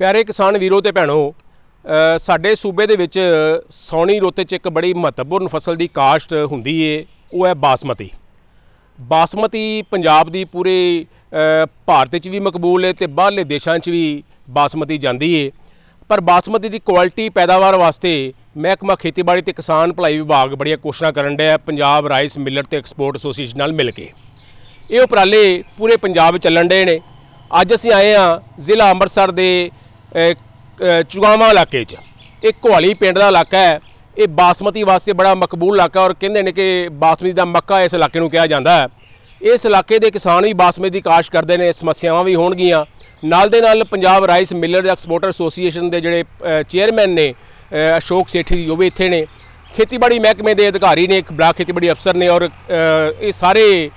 ਪਿਆਰੇ ਕਿਸਾਨ ਵੀਰੋ ਤੇ ਭੈਣੋ ਸਾਡੇ ਸੂਬੇ ਦੇ ਵਿੱਚ ਸੌਣੀ ਰੋਤੇ 'ਚ ਇੱਕ ਬੜੀ ਮਹੱਤਵਪੂਰਨ ਫਸਲ ਦੀ ਕਾਸ਼ਟ ਹੁੰਦੀ ਏ ਉਹ ਹੈ ਬਾਸਮਤੀ ਬਾਸਮਤੀ ਪੰਜਾਬ ਦੀ ਪੂਰੇ ਭਾਰਤ 'ਚ ਵੀ ਮਕਬੂਲ ਏ ਤੇ ਬਾਹਰਲੇ ਦੇਸ਼ਾਂ 'ਚ ਵੀ ਬਾਸਮਤੀ ਜਾਂਦੀ ਏ ਪਰ ਬਾਸਮਤੀ ਦੀ ਕੁਆਲਿਟੀ ਪੈਦਾਵਾਰ ਵਾਸਤੇ ਮਹਿਕਮਾ ਖੇਤੀਬਾੜੀ ਤੇ ਕਿਸਾਨ ਭਲਾਈ ਵਿਭਾਗ ਬੜੀਆਂ ਕੋਸ਼ਿਸ਼ਾਂ ਕਰਨ ਰਿਹਾ ਪੰਜਾਬ ਰਾਈਸ ਮਿਲਰ ਤੇ ਐਕਸਪੋਰਟ ਐਸੋਸੀਏਸ਼ਨ ਨਾਲ ਮਿਲ ਕੇ ਇਹ ਉਪਰਾਲੇ ਪੂਰੇ ਪੰਜਾਬ ਚੱਲਣ ਡੇ ਨੇ ਅੱਜ ਅਸੀਂ ਆਏ ਆ ਜ਼ਿਲ੍ਹਾ ਅੰਮ੍ਰਿਤਸਰ ਦੇ ਚੁਗਾਵਾਂ ਇਲਾਕੇ 'ਚ ਇਹ ਘਵਾਲੀ ਪਿੰਡ ਦਾ ਇਲਾਕਾ ਹੈ ਇਹ ਬਾਸਮਤੀ ਵਾਸਤੇ ਬੜਾ ਮਕਬੂਲ ਇਲਾਕਾ ਔਰ ਕਹਿੰਦੇ ਨੇ ਕਿ ਬਾਸਮਤੀ ਦਾ ਮੱਕਾ ਇਸ ਇਲਾਕੇ ਨੂੰ ਕਿਹਾ ਜਾਂਦਾ ਹੈ ਇਸ ਇਲਾਕੇ ਦੇ ਕਿਸਾਨ ਵੀ ਬਾਸਮਤੀ ਦੀ ਕਾਸ਼ ਕਰਦੇ ਨੇ ਸਮੱਸਿਆਵਾਂ ਵੀ ਹੋਣਗੀਆਂ ਨਾਲ ਦੇ ਨਾਲ Punjab rice miller exporter association ਦੇ ਜਿਹੜੇ ਚੇਅਰਮੈਨ ਨੇ ਅਸ਼ੋਕ ਸੇਠੀ ਜੀ ਉਹ ਵੀ ਇੱਥੇ ਨੇ ਖੇਤੀਬਾੜੀ ਮਹਿਕਮੇ ਦੇ ਅਧਿਕਾਰੀ ਨੇ ਇੱਕ ਬਲਾਕ ਖੇਤੀਬਾੜੀ ਅਫਸਰ ਨੇ ਔਰ ਇਹ ਸਾਰੇ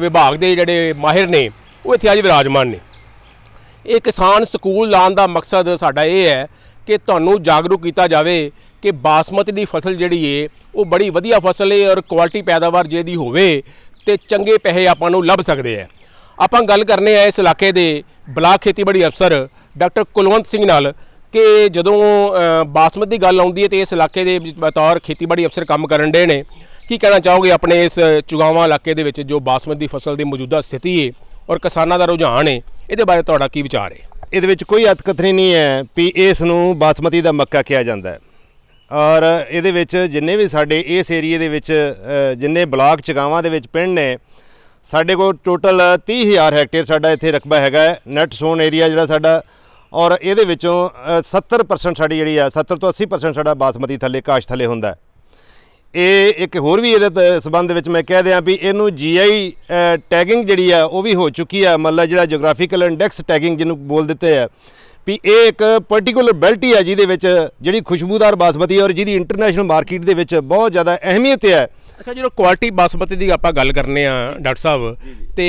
ਵਿਭਾਗ ਦੇ ਜਿਹੜੇ ਮਾਹਿਰ ਨੇ ਉਹ ਇੱਥੇ ਅੱਜ ਵਿਰਾਜਮਾਨ ਨੇ ਇਹ ਕਿਸਾਨ ਸਕੂਲ ਲਾਉਣ ਦਾ ਮਕਸਦ ਸਾਡਾ ਇਹ ਹੈ ਕਿ ਤੁਹਾਨੂੰ ਜਾਗਰੂਕ ਕੀਤਾ ਜਾਵੇ ਕਿ ਬਾਸਮਤੀ ਦੀ ਫਸਲ ਜਿਹੜੀ ਏ ਉਹ ਬੜੀ ਵਧੀਆ ਫਸਲ ਏ ਔਰ ਕੁਆਲਿਟੀ ਪੈਦਾਵਾਰ ਜਿਹਦੀ ਹੋਵੇ ਤੇ ਚੰਗੇ ਪੈਸੇ ਆਪਾਂ ਨੂੰ ਲੱਭ ਸਕਦੇ ਆ ਆਪਾਂ ਗੱਲ ਕਰਨੇ ਆ ਇਸ ਇਲਾਕੇ ਦੇ ਬਲਾਕ ਖੇਤੀਬਾੜੀ ਅਫਸਰ ਡਾਕਟਰ ਕੁਲਵੰਤ ਸਿੰਘ ਨਾਲ ਕਿ ਜਦੋਂ ਬਾਸਮਤੀ ਦੀ ਗੱਲ ਆਉਂਦੀ ਹੈ ਤੇ ਇਸ ਇਲਾਕੇ ਦੇ ਬਤੌਰ ਖੇਤੀਬਾੜੀ ਅਫਸਰ ਕੰਮ ਕਰਨ ਦੇ ਨੇ ਕੀ ਕਹਿਣਾ ਚਾਹੋਗੇ ਆਪਣੇ ਇਸ ਚੁਗਾਵਾ ਇਲਾਕੇ ਦੇ ਵਿੱਚ ਜੋ ਬਾਸਮਤੀ ਦੀ ਫਸਲ ਦੀ ਮੌਜੂਦਾ ਸਥਿਤੀ ਹੈ ਔਰ ਕਿਸਾਨਾਂ ਦਾ ਰੁਝਾਨ ਹੈ ਇਹਦੇ ਬਾਰੇ ਤੁਹਾਡਾ ਕੀ ਵਿਚਾਰ ਹੈ ਇਹਦੇ ਵਿੱਚ ਕੋਈ ਅਤਕਥਨੀ ਨਹੀਂ ਹੈ ਕਿ ਇਸ ਨੂੰ ਬਾਸਮਤੀ ਦਾ ਮੱਕਾ ਕਿਹਾ ਜਾਂਦਾ ਹੈ ਔਰ ਇਹਦੇ ਵਿੱਚ ਜਿੰਨੇ ਵੀ ਸਾਡੇ ਇਸ ਏਰੀਆ ਦੇ ਵਿੱਚ ਜਿੰਨੇ ਬਲਾਕ ਚਗਾਵਾਂ ਦੇ ਵਿੱਚ ਪਿੰਡ ਨੇ ਸਾਡੇ ਕੋਲ ਟੋਟਲ 30000 ਹੈਕਟੇਅਰ ਸਾਡਾ ਇੱਥੇ ਰਕਬਾ ਹੈਗਾ ਨੈਟ ਸੋਨ ਏਰੀਆ ਜਿਹੜਾ ਸਾਡਾ ਔਰ ਇਹਦੇ ਵਿੱਚੋਂ 70% ਸਾਡੀ ਜਿਹੜੀ ਆ 70 ਤੋਂ 80% ਸਾਡਾ ਬਾਸਮਤੀ ਥੱਲੇ ਕਾਸ਼ ਥੱਲੇ ਹੁੰਦਾ ਇਹ ਇੱਕ ਹੋਰ ਵੀ ਇਹਦੇ ਸਬੰਧ ਵਿੱਚ ਮੈਂ ਕਹਿ ਦਿਆਂ ਵੀ ਇਹਨੂੰ ਜੀਆਈ ਟੈਗਿੰਗ ਜਿਹੜੀ ਆ ਉਹ ਵੀ ਹੋ ਚੁੱਕੀ ਆ ਮਤਲਬ ਜਿਹੜਾ ਜੀਓਗ੍ਰਾਫੀਕਲ ਇੰਡੈਕਸ ਟੈਗਿੰਗ ਜਿਹਨੂੰ ਬੋਲ ਦਿੱਤੇ ਆ ਵੀ ਇਹ ਇੱਕ ਪਾਰਟਿਕੂਲਰ ਬੈਲਟੀ ਆ ਜਿਹਦੇ ਵਿੱਚ ਜਿਹੜੀ ਖੁਸ਼ਬੂਦਾਰ ਬਾਸਮਤੀ ਔਰ ਜਿਹਦੀ ਇੰਟਰਨੈਸ਼ਨਲ ਮਾਰਕੀਟ ਦੇ ਵਿੱਚ ਬਹੁਤ ਜ਼ਿਆਦਾ ਅਹਿਮੀਅਤ ਹੈ ਅੱਛਾ ਜਿਹੜਾ ਕੁਆਲਿਟੀ ਬਾਸਮਤੀ ਦੀ ਆਪਾਂ ਗੱਲ ਕਰਨੇ ਆ ਡਾਕਟਰ ਸਾਹਿਬ ਤੇ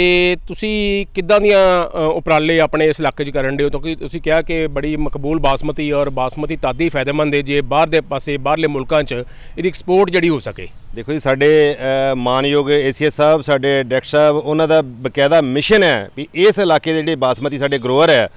ਤੁਸੀਂ ਕਿੱਦਾਂ ਦੀਆਂ ਉਪਰਾਲੇ ਆਪਣੇ ਇਸ ਇਲਾਕੇ 'ਚ ਕਰਨ ਦੇ ਹੋ ਕਿਉਂਕਿ ਤੁਸੀਂ ਕਿਹਾ ਕਿ ਬੜੀ ਮਕਬੂਲ ਬਾਸਮਤੀ ਔਰ ਬਾਸਮਤੀ ਤਾਦੀ ਫਾਇਦੇਮੰਦ ਹੈ ਜੇ ਬਾਹਰ ਦੇ ਪਾਸੇ ਬਾਹਰਲੇ ਮੁਲਕਾਂ 'ਚ ਇਹਦੀ ਐਕਸਪੋਰਟ ਜਿਹੜੀ ਹੋ ਸਕੇ ਦੇਖੋ ਜੀ ਸਾਡੇ ਮਾਨਯੋਗ ਏਸੀਐਸ ਸਾਹਿਬ ਸਾਡੇ ਡਾਕਟਰ ਸਾਹਿਬ ਉਹਨਾਂ ਦਾ ਬਕਾਇਦਾ ਮਿਸ਼ਨ ਹੈ ਵੀ ਇਸ ਇਲਾਕੇ ਦੇ ਜਿਹੜੇ ਬਾਸਮਤੀ ਸਾਡੇ ਗਰੋਅਰ ਹੈ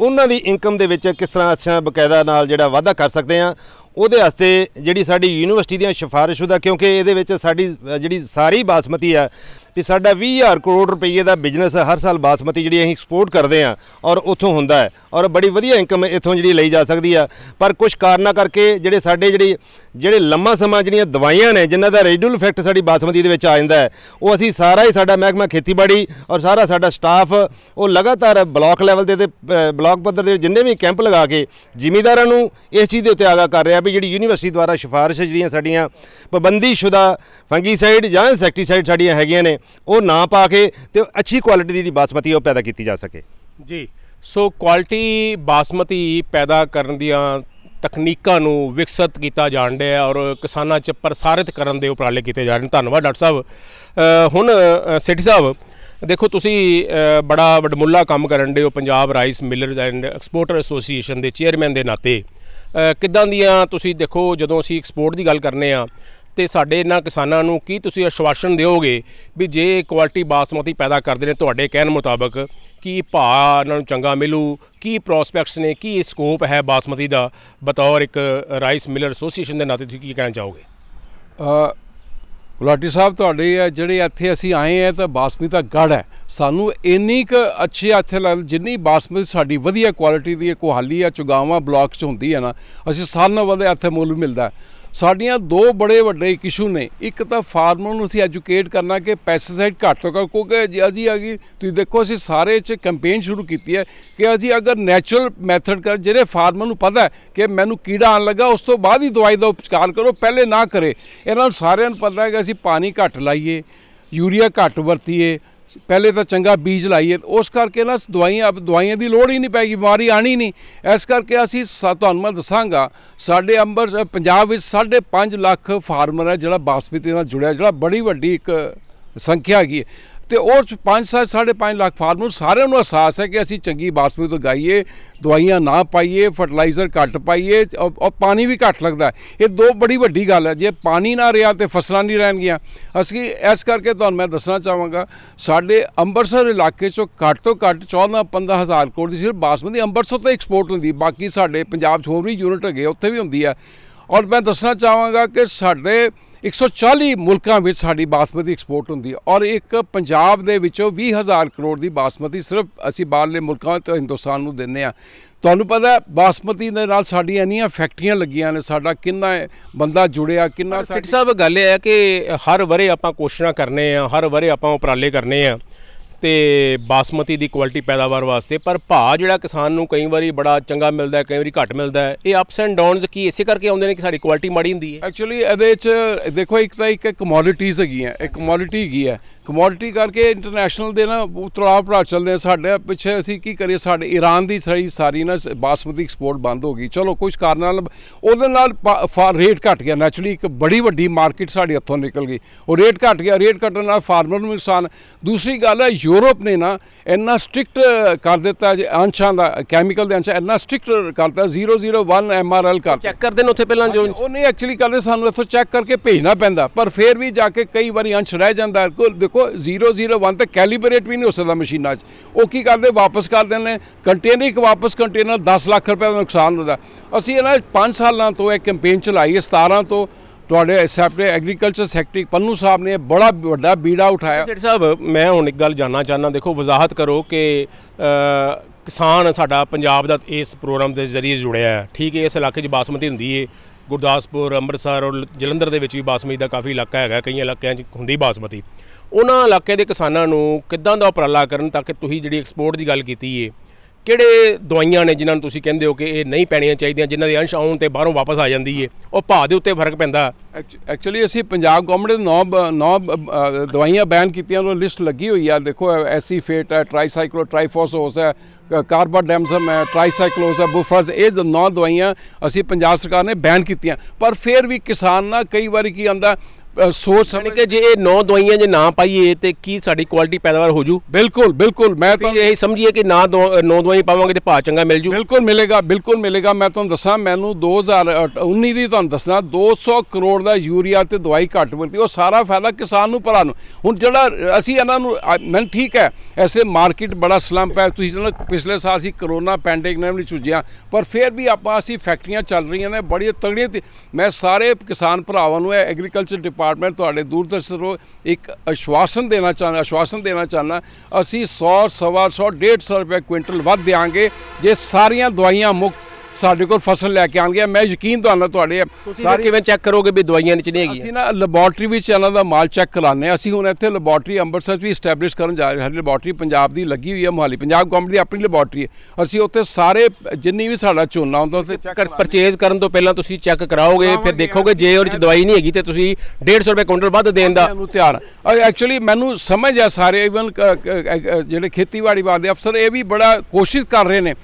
ਉਹਨਾਂ ਦੀ ਇਨਕਮ ਦੇ ਵਿੱਚ ਕਿਸ ਤਰ੍ਹਾਂ ਅੱਛਾ ਬਕਾਇਦਾ ਨਾਲ ਜਿਹੜਾ ਵਾਧਾ ਕਰ ਸਕਦੇ ਆ ਉਹਦੇ ਵਾਸਤੇ ਜਿਹੜੀ ਸਾਡੀ ਯੂਨੀਵਰਸਿਟੀ ਦੀਆਂ ਸਿਫਾਰਿਸ਼ ਉਹਦਾ ਕਿਉਂਕਿ ਇਹਦੇ ਵਿੱਚ ਸਾਡੀ ਜਿਹੜੀ ਸਾਰੀ ਬਾਸਮਤੀ ਆ ਵੀ ਸਾਡਾ 20000 ਕਰੋੜ ਰੁਪਏ ਦਾ ਬਿਜ਼ਨਸ ਹਰ ਸਾਲ ਬਾਸਮਤੀ ਜਿਹੜੀ ਅਸੀਂ ਐਕਸਪੋਰਟ ਕਰਦੇ ਆ ਔਰ ਉੱਥੋਂ ਹੁੰਦਾ ਹੈ ਔਰ ਬੜੀ ਵਧੀਆ ਇਨਕਮ ਇੱਥੋਂ ਜਿਹੜੀ ਲਈ ਜਾ ਸਕਦੀ ਆ ਪਰ ਕੁਝ ਕਾਰਨਾਂ ਕਰਕੇ ਜਿਹੜੇ ਸਾਡੇ ਜਿਹੜੀ ਜਿਹੜੇ ਲੰਮਾ ਸਮਾਂ ਜਿਹੜੀਆਂ ਦਵਾਈਆਂ ਨੇ ਜਿਨ੍ਹਾਂ ਦਾ ਰੈਡੂਲ ਇਫੈਕਟ ਸਾਡੀ ਬਾਸਮਤੀ ਦੇ ਵਿੱਚ ਆ ਜਾਂਦਾ ਹੈ ਉਹ ਅਸੀਂ ਸਾਰਾ ਹੀ ਸਾਡਾ ਮਹਿਕਮਾ ਖੇਤੀਬਾੜੀ ਔਰ ਸਾਰਾ ਸਾਡਾ ਸਟਾਫ ਉਹ ਲਗਾਤਾਰ ਬਲਾਕ ਲੈਵਲ ਦੇ ਤੇ ਬਲਾਕ ਪੱਧਰ ਦੇ ਜਿੰਨੇ ਵੀ ਕੈਂਪ ਲਗਾ ਕੇ ਜ਼ਿਮੀਦਾਰਾਂ ਨੂੰ ਇਸ ਚੀਜ਼ ਦੇ ਉੱਤੇ ਆਗਾ ਕਰ ਰਿਹਾ ਵੀ ਜਿਹੜੀ ਯੂਨੀਵਰਸਿਟੀ ਦੁਆਰਾ ਸਿਫਾਰਿਸ਼ ਜਿਹੜੀਆਂ ਸਾਡੀਆਂ ਪਾਬੰਦੀਸ਼ੁਦਾ ਫੰਗੀਸਾਈਡ ਜਾਂ ਇਨਸੈਕਟੀਸਾਈਡ ਸਾਡੀਆਂ ਹੈਗੀਆਂ ਨੇ ਉਹ ਨਾ ਪਾ ਕੇ ਤੇ ਅੱਛੀ ਕੁਆਲਿਟੀ ਦੀ ਜਿਹੜੀ ਬਾਸਮਤੀ ਉਹ ਪੈਦਾ ਕੀਤੀ ਜਾ ਸਕੇ ਜੀ ਸੋ ਕੁਆਲਿਟੀ ਬਾਸਮਤੀ ਪੈਦਾ ਕਰਨ ਦੀਆਂ ਤਕਨੀਕਾਂ ਨੂੰ ਵਿਕਸਿਤ ਕੀਤਾ ਜਾਣ ਡਿਆ ਔਰ ਕਿਸਾਨਾਂ 'ਚ ਪ੍ਰਸਾਰਿਤ ਕਰਨ ਦੇ ਉਪਰਾਲੇ ਕੀਤੇ ਜਾ ਰਹੇ ਨੇ ਧੰਨਵਾਦ ਡਾਕਟਰ ਸਾਹਿਬ ਹੁਣ ਸਿਟੀ ਸਾਹਿਬ ਦੇਖੋ ਤੁਸੀਂ ਬੜਾ ਵਡਮੁੱਲਾ ਕੰਮ ਕਰਨ ਦੇ ਹੋ Punjab rice millers and exporter association ਦੇ ਚੇਅਰਮੈਨ ਦੇ ਨਾਤੇ ਕਿੱਦਾਂ ਦੀਆਂ ਤੁਸੀਂ ਦੇਖੋ ਜਦੋਂ ਅਸੀਂ ਐਕਸਪੋਰਟ ਦੀ ਗੱਲ ਕਰਨੇ ਆ ਤੇ ਸਾਡੇ ਇਹਨਾਂ ਕਿਸਾਨਾਂ ਨੂੰ ਕੀ ਤੁਸੀਂ ਅਸ਼ਵਾਸਨ ਦਿਓਗੇ ਵੀ ਜੇ ਕੁਆਲਿਟੀ ਬਾਸਮਤੀ ਪੈਦਾ ਕਰਦੇ ਨੇ ਤੁਹਾਡੇ ਕਹਿਣ ਮੁਤਾਬਕ ਕੀ ਭਾਅ ਇਹਨਾਂ ਨੂੰ ਚੰਗਾ ਮਿਲੂ ਕੀ ਪ੍ਰੋਸਪੈਕਟਸ ਨੇ ਕੀ ਸਕੋਪ ਹੈ ਬਾਸਮਤੀ ਦਾ ਬਤੌਰ ਇੱਕ ਰਾਈਸ ਮਿਲਰ ਐਸੋਸੀਏਸ਼ਨ ਦੇ ਨਾਤੇ ਤੁਸੀਂ ਕੀ ਕਹਿਣਾ ਚਾਹੋਗੇ ਅ ਗੁਲਾਟੀ ਸਾਹਿਬ ਤੁਹਾਡੇ ਜਿਹੜੇ ਇੱਥੇ ਅਸੀਂ ਆਏ ਆ ਤਾਂ ਬਾਸਮਤੀ ਦਾ ਗੜ ਹੈ ਸਾਨੂੰ ਇੰਨੀ ਕੁ ਅੱਛੇ ਹੱਥ ਲੱਗ ਜਿੰਨੀ ਬਾਸਮਤੀ ਸਾਡੀ ਵਧੀਆ ਕੁਆਲਿਟੀ ਦੀ ਕੋਹਾਲੀ ਆ ਚੁਗਾਵਾ ਬਲਾਕ 'ਚ ਹੁੰਦੀ ਹੈ ਨਾ ਅਸੀਂ ਸਾਰਿਆਂ ਨਾਲੋਂ ਇੱਥੇ ਮੁੱਲ ਮਿਲਦਾ ਸਾਡੀਆਂ ਦੋ ਬੜੇ ਵੱਡੇ ਇਸ਼ੂ ਨੇ ਇੱਕ ਤਾਂ ਫਾਰਮਰ ਨੂੰ ਅਸੀਂ ਐਜੂਕੇਟ ਕਰਨਾ ਕਿ ਪੈਸਟੀਸਾਈਡ ਘੱਟ ਤੋਂ ਘੱਟ ਕਿਉਂਕਿ ਆ ਗਈ ਤੁਸੀਂ ਦੇਖੋ ਅਸੀਂ ਸਾਰੇ ਚ ਕੈਂਪੇਨ ਸ਼ੁਰੂ ਕੀਤੀ ਹੈ ਕਿ ਅਸੀਂ ਅਗਰ ਨੈਚੁਰਲ ਮੈਥਡ ਕਰ ਜਿਹੜੇ ਫਾਰਮਰ ਨੂੰ ਪਤਾ ਕਿ ਮੈਨੂੰ ਕੀੜਾ ਆਣ ਲੱਗਾ ਉਸ ਤੋਂ ਬਾਅਦ ਹੀ ਦਵਾਈ ਦਾ ਉਪਚਾਰ ਕਰੋ ਪਹਿਲੇ ਨਾ ਕਰੇ ਇਹਨਾਂ ਨੂੰ ਸਾਰਿਆਂ ਨੂੰ ਪਤਾ ਹੈ ਕਿ ਅਸੀਂ ਪਾਣੀ ਘੱਟ ਲਾਈਏ ਯੂਰੀਆ ਘੱਟ ਵਰਤੀਏ ਪਹਿਲੇ ਤਾਂ ਚੰਗਾ ਬੀਜ ਲਾਈਏ ਉਸ ਕਰਕੇ ਨਾ ਦਵਾਈਆਂ ਦਵਾਈਆਂ ਦੀ ਲੋੜ ਹੀ ਨਹੀਂ ਪੈਗੀ ਬਿਮਾਰੀ ਆਣੀ ਨਹੀਂ ਇਸ ਕਰਕੇ ਅਸੀਂ ਤੁਹਾਨੂੰ ਮੈਂ ਦੱਸਾਂਗਾ ਸਾਡੇ ਅੰਬਰ ਪੰਜਾਬ ਵਿੱਚ 5 ਲੱਖ ਫਾਰਮਰ ਹੈ ਜਿਹੜਾ ਬਾਸਪਤੀ ਨਾਲ ਜੁੜਿਆ ਜਿਹੜਾ ਬੜੀ ਵੱਡੀ ਇੱਕ ਸੰਖਿਆ ਹੈਗੀ ਤੇ ਉਹ 5.5 5.5 ਲੱਖ ਫਾਰਮਰ ਸਾਰਿਆਂ ਨੂੰ ਅਹਿਸਾਸ ਹੈ ਕਿ ਅਸੀਂ ਚੰਗੀ ਬਾਸਮਤੀ ਗਾਈਏ ਦਵਾਈਆਂ ਨਾ ਪਾਈਏ ਫਰਟੀਲਾਈਜ਼ਰ ਘੱਟ ਪਾਈਏ ਔਰ ਪਾਣੀ ਵੀ ਘੱਟ ਲੱਗਦਾ ਇਹ ਦੋ ਬੜੀ ਵੱਡੀ ਗੱਲ ਹੈ ਜੇ ਪਾਣੀ ਨਾ ਰਿਹਾ ਤੇ ਫਸਲਾਂ ਨਹੀਂ ਰਹਿਣਗੀਆਂ ਅਸੀਂ ਇਸ ਕਰਕੇ ਤੁਹਾਨੂੰ ਮੈਂ ਦੱਸਣਾ ਚਾਹਾਂਗਾ ਸਾਡੇ ਅੰਮ੍ਰਿਤਸਰ ਇਲਾਕੇ ਚੋਂ ਘੱਟ ਤੋਂ ਘੱਟ 14-15000 ਕਰੋੜ ਦੀ ਸਿਰ ਬਾਸਮਤੀ ਅੰਮ੍ਰਿਤਸਰ ਤੋਂ ਐਕਸਪੋਰਟ ਹੁੰਦੀ ਬਾਕੀ ਸਾਡੇ ਪੰਜਾਬ 'ਚ ਹੋਰ ਵੀ ਯੂਨਿਟ ਹੈਗੇ ਉੱਥੇ ਵੀ ਹੁੰਦੀ ਹੈ ਔਰ ਮੈਂ ਦੱਸਣਾ ਚਾਹਾਂਗਾ ਕਿ ਸਾਡੇ 140 ਮੁਲਕਾਂ ਵਿੱਚ ਸਾਡੀ ਬਾਸਮਤੀ ਐਕਸਪੋਰਟ ਹੁੰਦੀ ਹੈ ਔਰ ਇੱਕ ਪੰਜਾਬ ਦੇ ਵਿੱਚੋਂ 20000 ਕਰੋੜ ਦੀ ਬਾਸਮਤੀ ਸਿਰਫ ਅਸੀਂ ਬਾਹਰਲੇ ਮੁਲਕਾਂ ਤੋਂ ਹਿੰਦੁਸਤਾਨ ਨੂੰ ਦਿੰਨੇ ਆ ਤੁਹਾਨੂੰ ਪਤਾ ਬਾਸਮਤੀ ਦੇ ਨਾਲ ਸਾਡੀਆਂ ਇੰਨੀਆਂ ਫੈਕਟਰੀਆਂ ਲੱਗੀਆਂ ਨੇ ਸਾਡਾ ਕਿੰਨਾ ਬੰਦਾ ਜੁੜਿਆ ਕਿੰਨਾ ਸਾਹਿਬ ਗੱਲ ਇਹ ਹੈ ਕਿ ਹਰ ਵਾਰੇ ਆਪਾਂ ਕੋਸ਼ਿਸ਼ਾਂ ਕਰਨੇ ਆ ਹਰ ਵਾਰੇ ਆਪਾਂ ਉਪਰਾਲੇ ਕਰਨੇ ਆ ਤੇ ਬਾਸਮਤੀ ਦੀ ਕੁਆਲਿਟੀ ਪੈਦਾਵਾਰ ਵਾਸਤੇ ਪਰ ਭਾਅ ਜਿਹੜਾ ਕਿਸਾਨ ਨੂੰ ਕਈ ਵਾਰੀ ਬੜਾ ਚੰਗਾ ਮਿਲਦਾ ਹੈ ਕਈ ਵਾਰੀ ਘੱਟ ਮਿਲਦਾ ਹੈ ਇਹ ਅਪਸ ਐਂਡ ਡਾਊਨਸ ਕੀ ਇਸੇ ਕਰਕੇ ਆਉਂਦੇ ਨੇ ਕਿ ਸਾਡੀ ਕੁਆਲਿਟੀ ਮਾੜੀ ਹੁੰਦੀ ਹੈ ਐਕਚੁਅਲੀ ਇਹਦੇ 'ਚ ਦੇਖੋ ਇੱਕ ਤਾਂ ਇੱਕ ਕਮੋਡਿਟੀਜ਼ ਹੈਗੀਆਂ ਇੱਕ ਕਮੋਡਿਟੀ ਹੈਗੀ ਹੈ ਕਮੋਡਿਟੀ ਕਰਕੇ ਇੰਟਰਨੈਸ਼ਨਲ ਦੇ ਨਾ ਉਤਰਾ ਭਰਾ ਚੱਲਦੇ ਸਾਡੇ ਪਿੱਛੇ ਅਸੀਂ ਕੀ ਕਰੀਏ ਸਾਡੇ ਈਰਾਨ ਦੀ ਸਾਰੀ ਸਾਰੀ ਨਾ ਬਾਸਮਤੀ ਐਕਸਪੋਰਟ ਬੰਦ ਹੋ ਗਈ ਚਲੋ ਕੁਝ ਕਾਰਨ ਨਾਲ ਉਹਦੇ ਨਾਲ ਰੇਟ ਘਟ ਗਿਆ ਨੈਚੁਰਲੀ ਇੱਕ ਬੜੀ ਵੱਡੀ ਮਾਰਕੀਟ ਸਾਡੇ ਹੱਥੋਂ ਨਿਕਲ ਗਈ ਉਹ ਰੇਟ ਘਟ ਗਿਆ ਰੇਟ ਘਟਣ ਨਾਲ ਫਾਰਮਰ ਨੂੰ ਨੁਕਸਾਨ ਦੂਸਰੀ ਗੱਲ ਹੈ ਯੂਰਪ ਨੇ ਨਾ ਇੰਨਾ ਸਟ੍ਰਿਕਟ ਕਰ ਦਿੱਤਾ ਜੇ ਅੰਸ਼ਾਂ ਦਾ ਕੈਮੀਕਲ ਦੇ ਅੰਸ਼ਾਂ ਇੰਨਾ ਸਟ੍ਰਿਕਟ ਕਰਤਾ 001 ਐਮਆਰਐਲ ਕਰ ਚੈੱਕ ਕਰਦੇ ਨੇ ਉੱਥੇ ਪਹਿਲਾਂ ਜੋ ਉਹ ਨਹੀਂ ਐਕਚੁਅਲੀ ਕਰਦੇ ਸਾਨੂੰ ਇੱਥੋਂ ਚੈੱਕ ਕਰਕੇ ਭੇਜਣਾ ਪੈਂਦਾ ਪਰ ਫਿਰ ਵੀ ਜਾ ਕੇ ਕਈ ਵਾਰੀ ਅੰਸ਼ ਰਹਿ ਜਾਂਦਾ ਕੋਲ ਦੇਖੋ 001 ਤੇ ਕੈਲੀਬਰੇਟ ਵੀ ਨਹੀਂ ਹੋ ਸਕਦਾ ਮਸ਼ੀਨਾਂ 'ਚ ਉਹ ਕੀ ਕਰਦੇ ਵਾਪਸ ਕਰ ਦਿੰਦੇ ਨੇ ਕੰਟੇਨਰ ਇੱਕ ਵਾਪਸ ਕੰਟੇਨਰ 10 ਲੱਖ ਰੁਪਏ ਦਾ ਨੁਕਸਾਨ ਹੁੰਦਾ ਅਸੀਂ ਇਹਨਾਂ 5 ਸਾਲਾਂ ਤੋਂ ਇਹ ਕੈਂਪੇਨ ਚਲਾਈ ਹੈ 17 ਤੋਂ ਤੁਹਾਡੇ ਦੇ ਐਗਰੀਕਲਚਰ ਸੈਕਟਰੀ ਪੰਨੂ ਸਾਹਿਬ ਨੇ ਬੜਾ ਵੱਡਾ ਬੀੜਾ ਉਠਾਇਆ ਸੇਠ ਸਾਹਿਬ ਮੈਂ ਹੁਣ ਇੱਕ ਗੱਲ ਜਾਨਣਾ ਚਾਹਨਾ ਦੇਖੋ ਵਜ਼ਾਹਤ ਕਰੋ ਕਿ ਕਿਸਾਨ ਸਾਡਾ ਪੰਜਾਬ ਦਾ ਇਸ ਪ੍ਰੋਗਰਾਮ ਦੇ ਜ਼ਰੀਏ ਜੁੜਿਆ ਹੈ ਠੀਕ ਹੈ ਇਸ ਇਲਾਕੇ 'ਚ ਬਾਸਮਤੀ ਹੁੰਦੀ ਹੈ ਗੁਰਦਾਸਪੁਰ ਅੰਮ੍ਰਿਤਸਰ ਔਰ ਜਲੰਧਰ ਦੇ ਵਿੱਚ ਵੀ ਬਾਸਮਤੀ ਦਾ ਕਾਫੀ ਇਲਾਕਾ ਹੈਗਾ ਕਈ ਇਲਾਕਿਆਂ 'ਚ ਹੁੰਦੀ ਬਾਸਮਤੀ ਉਹਨਾਂ ਇਲਾਕੇ ਦੇ ਕਿਸਾਨਾਂ ਨੂੰ ਕਿੱਦਾਂ ਦਾ ਉਪਰਾਲਾ ਕਰਨ ਤਾਂ ਕਿ ਤੁਸੀਂ ਜਿਹੜੀ ਐਕਸਪੋਰਟ ਦੀ ਗੱਲ ਕੀਤੀ ਏ ਕਿਹੜੇ ਦਵਾਈਆਂ ਨੇ ਜਿਨ੍ਹਾਂ ਨੂੰ ਤੁਸੀਂ ਕਹਿੰਦੇ ਹੋ ਕਿ ਇਹ ਨਹੀਂ ਪੈਣੀਆਂ ਚਾਹੀਦੀਆਂ ਜਿਨ੍ਹਾਂ ਦੇ ਅੰਸ਼ ਆਉਣ ਤੇ ਬਾਹਰੋਂ ਵਾਪਸ ਆ ਜਾਂਦੀ ਏ ਉਹ ਭਾਅ ਦੇ ਉੱਤੇ ਫਰਕ ਪੈਂਦਾ ਐਕਚੁਅਲੀ ਅਸੀਂ ਪੰਜਾਬ ਗਵਰਨਮੈਂਟ ਨੇ ਨੌ ਨੌ ਦਵਾਈਆਂ ਬੈਨ ਕੀਤੀਆਂ ਉਹ ਲਿਸਟ ਲੱਗੀ ਹੋਈ ਆ ਦੇਖੋ ਐਸੀ ਫੇਟ ਹੈ ਟ੍ਰਾਈਸਾਈਕਲੋ ਟ੍ਰਾਈਫੋਸੋਸ ਹੈ ਕਾਰਬਾਡੈਮਸਮ ਹੈ ਟ੍ਰਾਈਸਾਈਕਲੋਸ ਹੈ ਬੁਫਰਸ ਇਹ ਨੌ ਦਵਾਈਆਂ ਅਸੀਂ ਪੰਜਾਬ ਸਰਕਾਰ ਨੇ ਬੈਨ ਕੀਤੀਆਂ ਪਰ ਫਿਰ ਵੀ ਕਿਸਾਨ ਨਾ ਕਈ ਵਾਰੀ ਕੀ ਆਂਦਾ ਸੋਚ ਸਮਝ ਕੇ ਜੇ ਇਹ ਨੌ ਦਵਾਈਆਂ ਜੇ ਨਾ ਪਾਈਏ ਤੇ ਕੀ ਸਾਡੀ ਕੁਆਲਿਟੀ ਪੈਦਾਵਾਰ ਹੋ ਜੂ ਬਿਲਕੁਲ ਬਿਲਕੁਲ ਮੈਂ ਤਾਂ ਇਹ ਸਮਝੀਏ ਕਿ ਨਾ ਨੌ ਦਵਾਈਆਂ ਪਾਵਾਂਗੇ ਤੇ ਭਾਅ ਚੰਗਾ ਮਿਲ ਜੂ ਬਿਲਕੁਲ ਮਿਲੇਗਾ ਬਿਲਕੁਲ ਮਿਲੇਗਾ ਮੈਂ ਤੁਹਾਨੂੰ ਦੱਸਾਂ ਮੈਨੂੰ 2019 ਦੀ ਤੁਹਾਨੂੰ ਦੱਸਣਾ 200 ਕਰੋੜ ਦਾ ਯੂਰੀਆ ਤੇ ਦਵਾਈ ਘੱਟ ਮਿਲਦੀ ਉਹ ਸਾਰਾ ਫਾਇਦਾ ਕਿਸਾਨ ਨੂੰ ਭਰਾ ਨੂੰ ਹੁਣ ਜਿਹੜਾ ਅਸੀਂ ਇਹਨਾਂ ਨੂੰ ਮੈਂ ਠੀਕ ਹੈ ਐਸੇ ਮਾਰਕੀਟ ਬੜਾ ਸਲੰਪ ਹੈ ਤੁਸੀਂ ਜਦੋਂ ਪਿਛਲੇ ਸਾਲ ਸੀ ਕਰੋਨਾ ਪੈਂਡੈਮਿਕ ਨਾਲ ਵੀ ਚੁੱਜਿਆ ਪਰ ਫਿਰ ਵੀ ਆਪਾਂ ਅਸੀਂ ਫੈਕਟਰੀਆਂ ਚੱਲ ਰਹੀਆਂ ਨੇ ਬੜੀ ਤਗੜੀਆਂ ਮੈਂ ਸਾਰੇ ਕਿਸਾਨ ਭਰਾਵਾਂ ਨੂੰ ਐਗਰੀਕਲਚਰ ਐਗਰੀਕਲਚਰ ਡਿਪਾਰਟਮੈਂਟ ਤੁਹਾਡੇ ਦੂਰਦਰਸ਼ਨ ਤੋਂ ਇੱਕ ਅਸ਼ਵਾਸਨ ਦੇਣਾ ਚਾਹੁੰਦਾ ਅਸ਼ਵਾਸਨ ਦੇਣਾ ਚਾਹੁੰਦਾ ਅਸੀਂ 100 ਸਵਾ 100 150 ਰੁਪਏ ਕੁਇੰਟਲ ਵੱਧ ਦੇਾਂਗੇ ਜੇ ਸਾਰੀਆਂ ਦਵਾਈਆਂ ਮੁਕਤ ਸਾਡੇ ਕੋਲ ਫਸਲ ਲੈ ਕੇ ਆਣਗੇ ਮੈਂ ਯਕੀਨ ਤੁਹਾਨੂੰ ਤੁਹਾਡੇ ਸਾਰੇ ਕਿਵੇਂ ਚੈੱਕ ਕਰੋਗੇ ਵੀ ਦਵਾਈਆਂ ਵਿੱਚ ਨਹੀਂ ਹੈਗੀਆਂ ਅਸੀਂ ਨਾ ਲੈਬੋਰਟਰੀ ਵਿੱਚ ਇਹਨਾਂ ਦਾ ਮਾਲ ਚੈੱਕ ਕਰਾਉਂਦੇ ਅਸੀਂ ਹੁਣ ਇੱਥੇ ਲੈਬੋਰਟਰੀ ਅੰਮ੍ਰਿਤਸਰ ਵੀ ਸਟੈਬਲਿਸ਼ ਕਰਨ ਜਾ ਰਹੇ ਹਾਂ ਲੈਬੋਰਟਰੀ ਪੰਜਾਬ ਦੀ ਲੱਗੀ ਹੋਈ ਹੈ ਮੋਹਾਲੀ ਪੰਜਾਬ ਗਵਰਨਮੈਂਟ ਦੀ ਆਪਣੀ ਲੈਬੋਰਟਰੀ ਹੈ ਅਸੀਂ ਉੱਥੇ ਸਾਰੇ ਜਿੰਨੀ ਵੀ ਸਾਡਾ ਝੋਨਾ ਹੁੰਦਾ ਉੱਥੇ ਪਰਚੇਜ਼ ਕਰਨ ਤੋਂ ਪਹਿਲਾਂ ਤੁਸੀਂ ਚੈੱਕ ਕਰਾਓਗੇ ਫਿਰ ਦੇਖੋਗੇ ਜੇ ਉਹਦੇ ਵਿੱਚ ਦਵਾਈ ਨਹੀਂ ਹੈਗੀ ਤੇ ਤੁਸੀਂ 150 ਰੁਪਏ ਕਾਊਂਟਰ ਵੱਧ ਦੇਣ ਦਾ ਤਿਆਰ ਐਕਚੁਅਲੀ ਮੈਨੂੰ ਸਮਝ ਆ ਸਾਰੇ ਇਵਨ ਜਿਹੜੇ ਖੇਤੀਬਾੜੀ ਵਾਲੇ ਅਫਸਰ ਇਹ ਵੀ ਬੜਾ ਕੋਸ਼ਿਸ਼ ਕਰ ਰਹੇ ਨੇ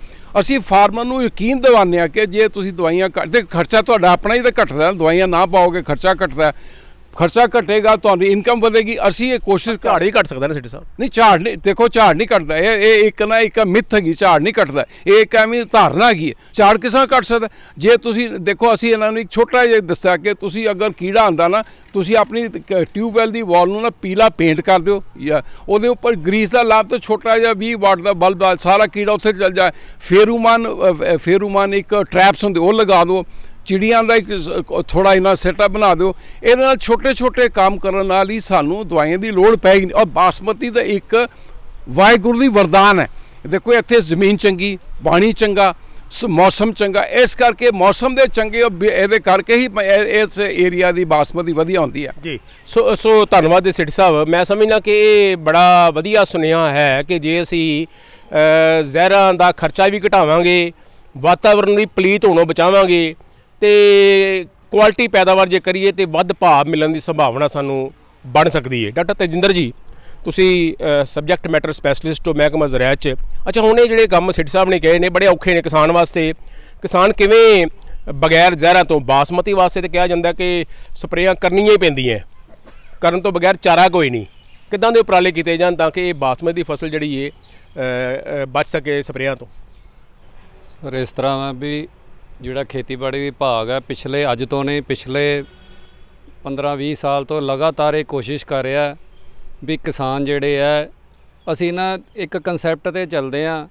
ਅਸੀਂ ਫਾਰਮਰ ਨੂੰ ਯਕੀਨ ਦਿਵਾਉਂਦੇ ਆ ਕਿ ਜੇ ਤੁਸੀਂ ਦਵਾਈਆਂ ਘੱਟ ਤੇ ਖਰਚਾ ਤੁਹਾਡਾ ਆਪਣਾ ਹੀ ਤਾਂ ਘਟਦਾ ਦਵਾਈਆਂ ਨਾ ਪਾਓਗੇ ਖਰਚਾ ਘਟਦਾ ਖਰਚਾ ਘਟੇਗਾ ਤੁਹਾਡੀ ਇਨਕਮ ਵਧੇਗੀ ਅਸੀਂ ਇਹ ਕੋਸ਼ਿਸ਼ ਝਾੜ ਹੀ ਘਟ ਸਕਦਾ ਨਾ ਸਿੱਟੀ ਸਾਹਿਬ ਨਹੀਂ ਝਾੜ ਨਹੀਂ ਦੇਖੋ ਝਾੜ ਨਹੀਂ ਘਟਦਾ ਇਹ ਇਹ ਇੱਕ ਨਾ ਇੱਕ ਮਿੱਥ ਹੈਗੀ ਝਾੜ ਨਹੀਂ ਘਟਦਾ ਇਹ ਇੱਕ ਐਵੇਂ ਧਾਰਨਾ ਹੈਗੀ ਝਾੜ ਕਿਸਾਂ ਘਟ ਸਕਦਾ ਜੇ ਤੁਸੀਂ ਦੇਖੋ ਅਸੀਂ ਇਹਨਾਂ ਨੂੰ ਇੱਕ ਛੋਟਾ ਜਿਹਾ ਦੱਸਿਆ ਕਿ ਤੁਸੀਂ ਅਗਰ ਕੀੜਾ ਆਂਦਾ ਨਾ ਤੁਸੀਂ ਆਪਣੀ ਟਿਊਬਵੈਲ ਦੀ ਵਾਲ ਨੂੰ ਨਾ ਪੀਲਾ ਪੇਂਟ ਕਰ ਦਿਓ ਜਾਂ ਉਹਦੇ ਉੱਪਰ ਗਰੀਸ ਦਾ ਲਾਭ ਤੇ ਛੋਟਾ ਜਿਹਾ 20 ਵਾਟ ਦਾ ਬਲਬ ਸਾਰਾ ਕੀੜਾ ਉੱਥੇ ਚਲ ਜਾਏ ਫੇਰੂਮਾਨ ਫੇਰੂਮਾਨ ਇੱਕ ਟ੍ਰੈਪਸ ਹੁੰਦੇ ਉਹ ਲਗਾ ਦਿਓ ਚਿੜੀਆਂ ਦਾ ਇੱਕ ਥੋੜਾ ਇਨਾ ਸੈਟਅਪ ਬਣਾ ਦਿਓ ਇਹਦੇ ਨਾਲ ਛੋਟੇ ਛੋਟੇ ਕੰਮ ਕਰਨ ਨਾਲ ਹੀ ਸਾਨੂੰ ਦਵਾਈਆਂ ਦੀ ਲੋੜ ਪੈ ਗਈ ਔਰ ਬਾਸਮਤੀ ਦਾ ਇੱਕ ਵਾਹਿਗੁਰੂ ਦੀ ਵਰਦਾਨ ਹੈ ਦੇਖੋ ਇੱਥੇ ਜ਼ਮੀਨ ਚੰਗੀ ਪਾਣੀ ਚੰਗਾ ਮੌਸਮ ਚੰਗਾ ਇਸ ਕਰਕੇ ਮੌਸਮ ਦੇ ਚੰਗੇ ਇਹਦੇ ਕਰਕੇ ਹੀ ਇਸ ਏਰੀਆ ਦੀ ਬਾਸਮਤੀ ਵਧੀਆ ਹੁੰਦੀ ਹੈ ਜੀ ਸੋ ਸੋ ਧੰਨਵਾਦ ਜੀ ਸਿੱਟ ਸਾਹਿਬ ਮੈਂ ਸਮਝਣਾ ਕਿ ਇਹ ਬੜਾ ਵਧੀਆ ਸੁਨੇਹਾ ਹੈ ਕਿ ਜੇ ਅਸੀਂ ਜ਼ਹਿਰਾਂ ਦਾ ਖਰਚਾ ਵੀ ਘਟਾਵਾਂਗੇ ਵਾਤਾਵਰਣ ਦੀ ਪਲੀਤ ਹੋਣੋਂ ਬਚਾਵਾਂਗੇ ਤੇ ਕੁਆਲਿਟੀ ਪੈਦਾਵਾਰ ਜੇ ਕਰੀਏ ਤੇ ਵੱਧ ਭਾਅ ਮਿਲਣ ਦੀ ਸੰਭਾਵਨਾ ਸਾਨੂੰ ਬਣ ਸਕਦੀ ਹੈ ਡਾਕਟਰ ਤੇਜਿੰਦਰ ਜੀ ਤੁਸੀਂ ਸਬਜੈਕਟ ਮੈਟਰ ਸਪੈਸ਼ਲਿਸਟ ਹੋ ਮਹਿਕਮਾ ਜ਼ਰਾਇਤ 'ਚ ਅੱਛਾ ਹੁਣ ਇਹ ਜਿਹੜੇ ਕੰਮ ਸਿੱਟ ਸਾਹਿਬ ਨੇ ਕਹੇ ਨੇ ਬੜੇ ਔਖੇ ਨੇ ਕਿਸਾਨ ਵਾਸਤੇ ਕਿਸਾਨ ਕਿਵੇਂ ਬਗੈਰ ਜ਼ਹਿਰਾਂ ਤੋਂ ਬਾਸਮਤੀ ਵਾਸਤੇ ਤੇ ਕਿਹਾ ਜਾਂਦਾ ਕਿ ਸਪਰੇਆਂ ਕਰਨੀਆਂ ਹੀ ਪੈਂਦੀਆਂ ਕਰਨ ਤੋਂ ਬਗੈਰ ਚਾਰਾ ਕੋਈ ਨਹੀਂ ਕਿੱਦਾਂ ਦੇ ਉਪਰਾਲੇ ਕੀਤੇ ਜਾਣ ਤਾਂ ਕਿ ਇਹ ਬਾਸਮਤੀ ਦੀ ਫਸਲ ਜਿਹੜੀ ਏ ਬਚ ਸਕੇ ਸਪਰੇਆਂ ਤੋਂ ਸਰ ਇਸ ਤਰ੍ਹਾਂ ਵੀ ਜਿਹੜਾ ਖੇਤੀਬਾੜੀ ਵਿਭਾਗ ਹੈ ਪਿਛਲੇ ਅੱਜ ਤੋਂ ਨਹੀਂ ਪਿਛਲੇ 15-20 ਸਾਲ ਤੋਂ ਲਗਾਤਾਰ ਇਹ ਕੋਸ਼ਿਸ਼ ਕਰ ਰਿਹਾ ਵੀ ਕਿਸਾਨ ਜਿਹੜੇ ਆ ਅਸੀਂ ਨਾ ਇੱਕ ਕਨਸੈਪਟ ਤੇ ਚੱਲਦੇ ਆ